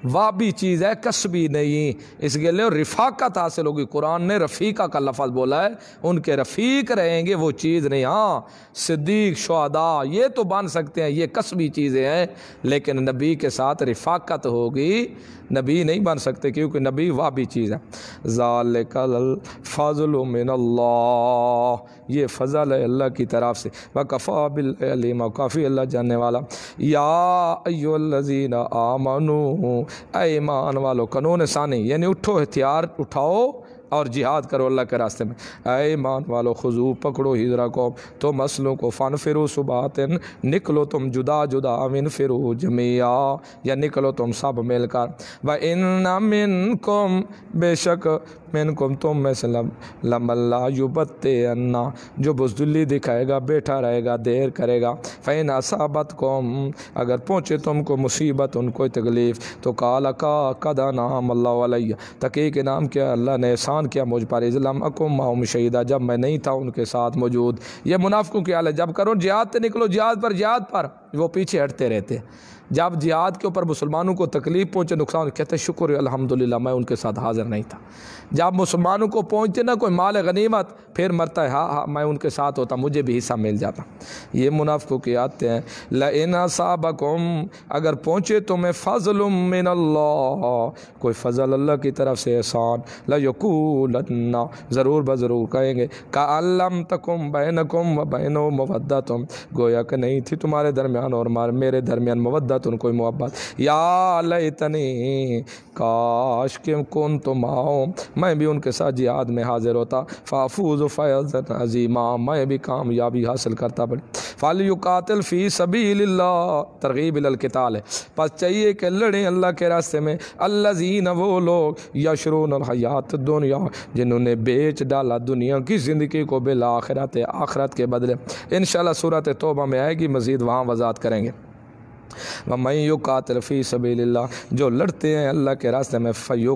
वाह भी चीज़ है कस भी नहीं इसके लिए रिफाकत हासिल होगी कुरान ने रफ़ीका का लफज बोला है उनके रफ़ीक रहेंगे वो चीज़ नहीं हाँ सिद्दीक शहदा ये तो बन सकते हैं ये कसबी चीज़ें हैं लेकिन नबी के साथ रिफाकत होगी नबी नहीं बन सकते क्योंकि नबी वाह भी चीज़ है ज़ाल कल फ़ाजुल ये फ़जल है अल्लाह की तरफ से वकफ़ा बिलीम काफ़ी अल्लाह जानने वाला याजीन आमनू ऐमान वालो कानून सानी यानी उठो हथियार उठाओ और जिहाद करो अल्लाह के रास्ते में आए मान वालो खजू पकड़ो हिजरा कौम तो मसलों को फ़न फिरो सुबातिन निकलो तुम जुदा जुदा अमिन फिरो जमिया या निकलो तुम सब मिलकर व इन नमिन कुम बेशक मिन कुम तुम में से लमल्ला युबते अन्ना जो बुजदुल्ली दिखाएगा बैठा रहेगा देर करेगा फ़ैन असाबत कौम अगर पहुँचे तुमको मुसीबत उनको तकलीफ़ तो काला का कदा नाम अल्लाह तकी के नाम क्या अल्लाह ने एहसान गुमान किया मुझ पर इज़लम अकुम माउम शहीदा जब मैं नहीं था उनके साथ मौजूद ये मुनाफों की हाल है जब करो जिहाद निकलो जिहाद पर जिहाद पर वो पीछे हटते रहते जब जिहाद के ऊपर मुसलमानों को तकलीफ़ पहुँचे नुकसान कहते शुक्र अलहमदिल्ला मैं उनके साथ हाज़िर नहीं था जब मुसलमानों को पहुँचते ना कोई माल गनीमत फिर मरता है हाँ हाँ मैं उनके साथ होता मुझे भी हिस्सा मिल जाता ये मुनाफ़ों की आते हैं लना साबकुम अगर पहुँचे तो फ़जल मिन कोई फ़जल अल्लाह की तरफ से एहसान लकूल ज़रूर ब ज़रूर कहेंगे का तकुम बहन कुम बहनो मुबद्दा तुम गोया कि नहीं थी तुम्हारे दरमियान और मेरे दरमियान मुबद्दा उनको कोई मोहब्बत या लतनी काश के कौन तो माओ मैं भी उनके साथ जिहाद में हाजिर होता फाफूज फैज़ अजीमा मैं भी कामयाबी हासिल करता बड़ी फ़ालुकातिल फ़ी सभी तरगीब अलकताल है बस चाहिए कि लड़ें अल्लाह के रास्ते में अल्लाजीन वो लोग यशरून हयात दुनिया जिन्होंने बेच डाला दुनिया की ज़िंदगी को बिल आखरत आखरत के बदले इन सूरत तोबा में आएगी मज़ीद वहाँ वजात करेंगे ममैयो कातलफ़ी सबील्ला जो लड़ते हैं अल्लाह के रास्ते में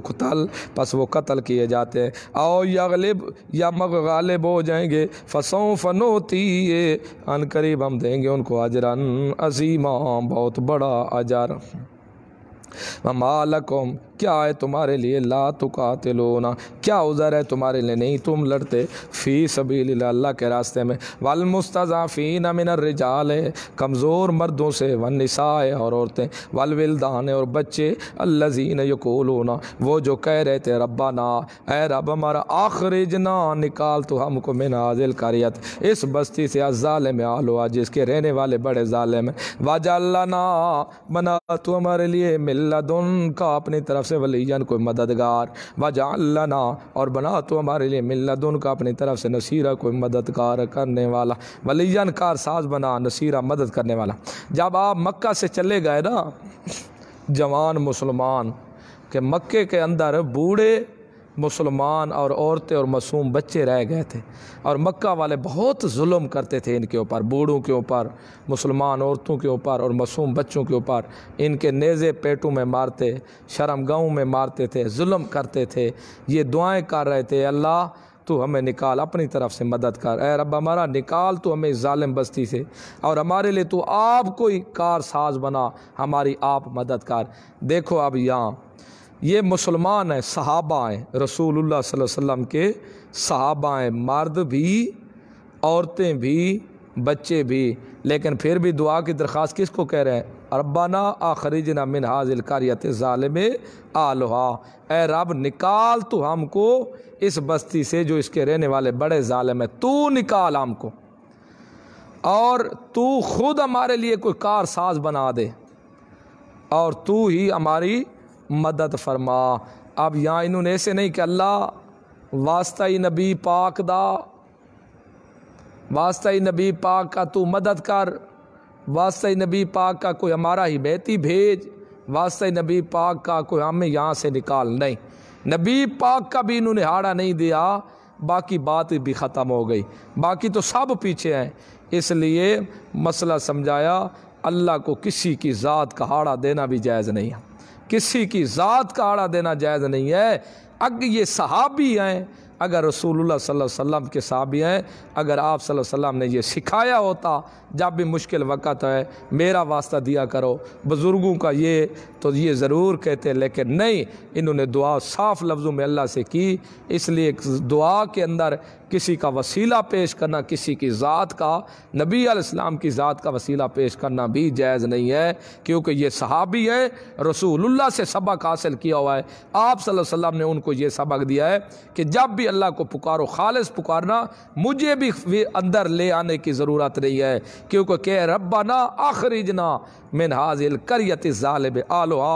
कतल बस वो कत्ल किए जाते हैं आओ या गलिब या मग गालिब हो जाएंगे फसों फनोती ये करीब हम देंगे उनको अजरन अजीमा बहुत बड़ा अजर ममालकुम क्या है तुम्हारे लिए ला तो ना क्या उज़र है तुम्हारे लिए नहीं तुम लड़ते फ़ी सभी अल्लाह के रास्ते में वाल न मिन रिजाल कमज़ोर मर्दों से वन निसाए और औरतें वल विलदान और बच्चे अल्लाजीन ना वो जो कह रहे थे रब्बा ना ए रब हमारा आखिर जना निकाल तो हमको मिन हाजिल करियत इस बस्ती से अजाल में आलो आज जिसके रहने वाले बड़े ज़ाले में वाजा ना बना तो हमारे लिए मिल्ला का अपनी तरफ तरफ से वलीजन कोई मददगार वजा अल्लाना और बना तो हमारे लिए दोनों का अपनी तरफ से नसीरा कोई मददगार करने वाला वलीजन कार साज बना नसीरा मदद करने वाला जब आप मक्का से चले गए ना जवान मुसलमान के मक्के के अंदर बूढ़े मुसलमान और औरतें और मासूम बच्चे रह गए थे और मक्का वाले बहुत जुल्म करते थे इनके ऊपर बूढ़ों के ऊपर मुसलमान औरतों के ऊपर और मासूम बच्चों के ऊपर इनके नेज़े पेटों में मारते शर्म गाँव में मारते थे जुल्म करते थे ये दुआएं कर रहे थे अल्लाह तो हमें निकाल अपनी तरफ से मदद कर ए रब हमारा निकाल तो हमें ालम बस्ती से और हमारे लिए तो आप कोई कार साज बना हमारी आप मदद कर देखो अब यहाँ ये मुसलमान हैं सहाबा हैं रसूल वसम के सहाबा हैं मर्द भी औरतें भी बच्चे भी लेकिन फिर भी दुआ की दरख्वास्त किस को कह रहे हैं रब्बाना आखरीजना मिन हाजिल कारियत ालम आलोहा ए रब निकाल तो हमको इस बस्ती से जो इसके रहने वाले बड़े ालम है तू निकाल हमको और तू खुद हमारे लिए कोई कार साज बना दे और तू ही हमारी मदद फरमा अब यहाँ इन्होंने ऐसे नहीं कि अल्लाह वास्ता ही नबी पाक दा वास्ता ही नबी पाक का तू मदद कर वास्ता ही नबी पाक का कोई हमारा ही बेहती भेज वास्ता ही नबी पाक का कोई हमें यहाँ से निकाल नहीं नबी पाक का भी इन्होंने हाड़ा नहीं दिया बाकी बात भी ख़त्म हो गई बाकी तो सब पीछे हैं इसलिए मसला समझाया अल्लाह को किसी की ज़ात का हाड़ा देना भी जायज़ नहीं है किसी की ज़ात का आड़ा देना जायज़ नहीं है अग ये सहाबी हैं अगर रसूलुल्लाह सल्लल्लाहु अलैहि वसल्लम के साहबी हैं अगर आप सल्लल्लाहु अलैहि वसल्लम ने ये सिखाया होता जब भी मुश्किल वक़्त है मेरा वास्ता दिया करो बुज़ुर्गों का ये तो ये ज़रूर कहते हैं लेकिन नहीं इन्होंने दुआ साफ़ लफ्ज़ों में अल्लाह से की इसलिए दुआ के अंदर किसी का वसीला पेश करना किसी की ज़ात का नबी आलाम की ज़ात का वसीला पेश करना भी जायज़ नहीं है क्योंकि ये सहाबी है रसूलुल्लाह से सबक हासिल किया हुआ है आप वसल्लम ने उनको ये सबक दिया है कि जब भी अल्लाह को पुकारो खालस पुकारना मुझे भी अंदर ले आने की ज़रूरत नहीं है क्योंकि कह रबा ना आखिरी जना मिन हाजिल करियत ालब आलोहा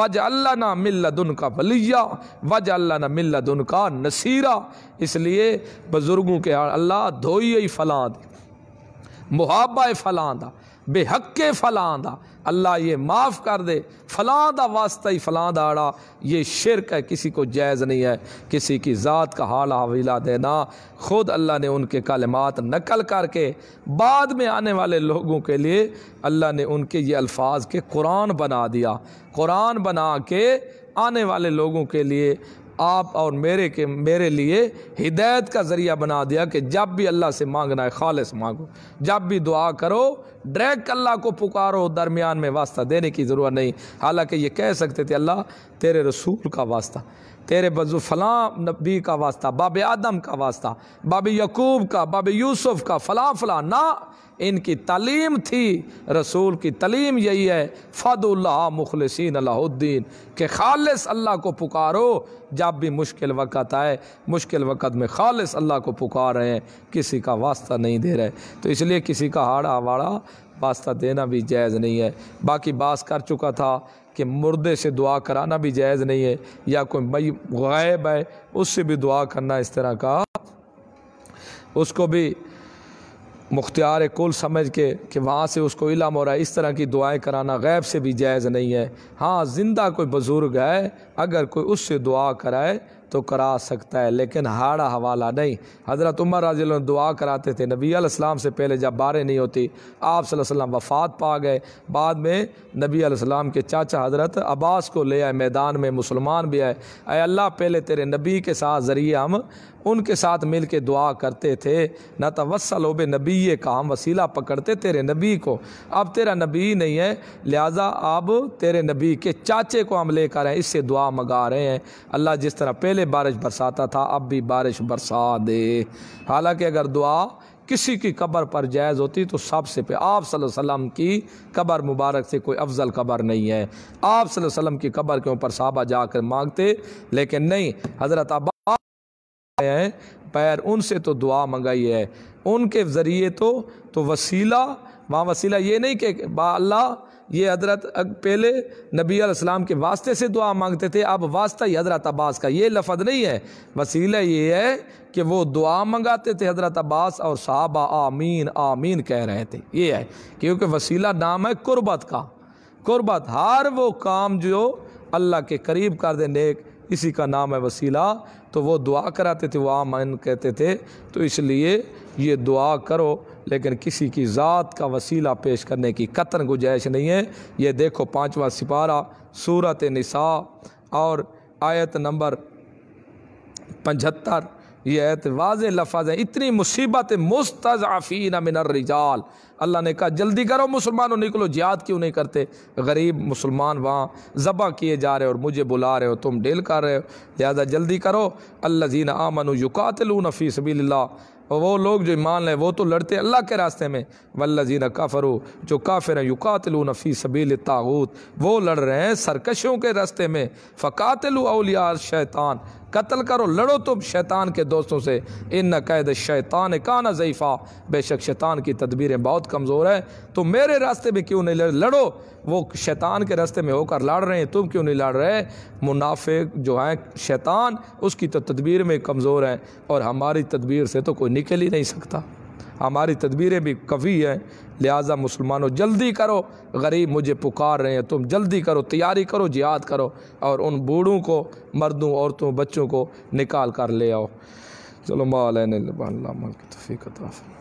वज अल्लाह ना मिल्लदन का वलिया वज अल्लाह ना मिल्लदन का नसीरा इसलिए बुज़ुर्गों के अल्लाह धोई फलां मुहाबा फलां बेहक्के फलां अल्लाह ये माफ़ कर दे फ़लाँ दा वास्ता ही फ़लाँ दाड़ा ये शिरक है किसी को जायज़ नहीं है किसी की ज़ात का हाल हवीला देना ख़ुद अल्लाह ने उनके कलमात नकल करके बाद में आने वाले लोगों के लिए अल्लाह ने उनके ये अल्फाज के कुरान बना दिया कुरान बना के आने वाले लोगों के लिए आप और मेरे के मेरे लिए हिदायत का ज़रिया बना दिया कि जब भी अल्लाह से मांगना है खालस मांगो जब भी दुआ करो डायरेक्ट अल्लाह को पुकारो दरमियान में वास्ता देने की ज़रूरत नहीं हालांकि ये कह सकते थे अल्लाह तेरे रसूल का वास्ता तेरे बजू फलाँ नबी का वास्ता बाब आदम का वास्ता बाब यकूब का बाब यूसुफ का फ़लाँ फ़लाँ ना इनकी तलीम थी रसूल की तलीम यही है फ़दुल्ला मुखलसिन अलाउद्दीन के खालस अल्लाह को पुकारो जब भी मुश्किल वक़्त आए मुश्किल वक़्त में खालस अल्लाह को पुकार रहे हैं किसी का वास्ता नहीं दे रहे तो इसलिए किसी का हाड़ा वाड़ा वास्ता देना भी जायज़ नहीं है बाकी बास कर चुका था कि मुर्दे से दुआ कराना भी जायज़ नहीं है या कोई गायब है उससे भी दुआ करना इस तरह का उसको भी मुख्तियार कुल समझ के कि वहाँ से उसको इलम हो रहा है इस तरह की दुआएं कराना गैब से भी जायज़ नहीं है हाँ ज़िंदा कोई बुज़ुर्ग है अगर कोई उससे दुआ कराए तो करा सकता है लेकिन हाड़ा हवाला नहीं हज़रत उमर राजी दुआ कराते थे नबी अलैहिस्सलाम से पहले जब बारे नहीं होती आप वफ़ात पा गए बाद में नबी अलैहिस्सलाम के चाचा हज़रत अब्बास को ले आए मैदान में मुसलमान भी आए अय अल्लाह पहले तेरे नबी के साथ ज़रिए हम उनके साथ मिल के दुआ करते थे न तवसल बे नबी का हम वसीला पकड़ते तेरे नबी को अब तेरा नबी नहीं है लिहाजा अब तेरे नबी के चाचे को हम लेकर आए इससे दुआ मंगा रहे हैं अल्लाह जिस तरह पहले पहले बारिश बरसाता था अब भी बारिश बरसा दे हालांकि अगर दुआ किसी की कब्र पर जायज़ होती तो सबसे पे आप वसल्लम की कब्र मुबारक से कोई अफजल कब्र नहीं है आप वसल्लम की कब्र के ऊपर साहबा जाकर मांगते लेकिन नहीं हज़रत अब हैं पैर उनसे तो दुआ मंगाई है उनके ज़रिए तो तो वसीला वहाँ वसीला ये नहीं कि अल्लाह ये हजरत पहले नबी अलैहिस्सलाम के वास्ते से दुआ मांगते थे अब वास्ता ही हजरत अब्बास का ये लफ्ज नहीं है वसीला ये है कि वो दुआ मंगाते थे हजरत अब्बास और साहबा आमीन आमीन कह रहे थे ये है क्योंकि वसीला नाम है कुर्बत का कुर्बत हर वो काम जो अल्लाह के करीब कर दे नेक इसी का नाम है वसीला तो वो दुआ कराते थे वो आमीन कहते थे तो इसलिए ये दुआ करो लेकिन किसी की ज़ात का वसीला पेश करने की कतन गुंजाइश नहीं है ये देखो पाँचवा सिपारा सूरत नसा और आयत नंबर पचहत्तर ये आयत वाज लफाज है इतनी मुसीबत मुस्तफ़ी आफ़ीन रिजाल अल्लाह ने कहा जल्दी करो मुसलमानों निकलो जियाद क्यों नहीं करते गरीब मुसलमान वहाँ ज़बा किए जा रहे हो और मुझे बुला रहे हो तुम डील कर रहे हो लिहाजा जल्दी करो अल्लाजीन आमन युकातलू नफ़ी सबील्ला और वो लोग जो ईमान लें वो तो लड़ते अल्लाह के रास्ते में वल्लजीन काफरो जो काफिर हैं युकातलू नफ़ी सबील तागूत वो लड़ रहे हैं सरकशों के रास्ते में फ़कातलू अलिया शैतान कत्ल करो लड़ो तुम शैतान के दोस्तों से इन न कैद शैतान का ना ज़ीफ़ा बेशक शैतान की तदबीरें बहुत कमज़ोर है तुम मेरे रास्ते में क्यों नहीं लड़ लड़ो वो शैतान के रास्ते में होकर लड़ रहे हैं तुम क्यों नहीं लड़ रहे मुनाफिक जो हैं शैतान उसकी तो तदबीर में कमज़ोर हैं और हमारी तदबीर से तो कोई निकल ही नहीं सकता हमारी तदबीरें भी कफ़ी हैं लिहाजा मुसलमानों जल्दी करो गरीब मुझे पुकार रहे हैं तुम जल्दी करो तैयारी करो जिहाद करो और उन बूढ़ों को मर्दों औरतों बच्चों को निकाल कर ले आओ चलो माल तफ़ी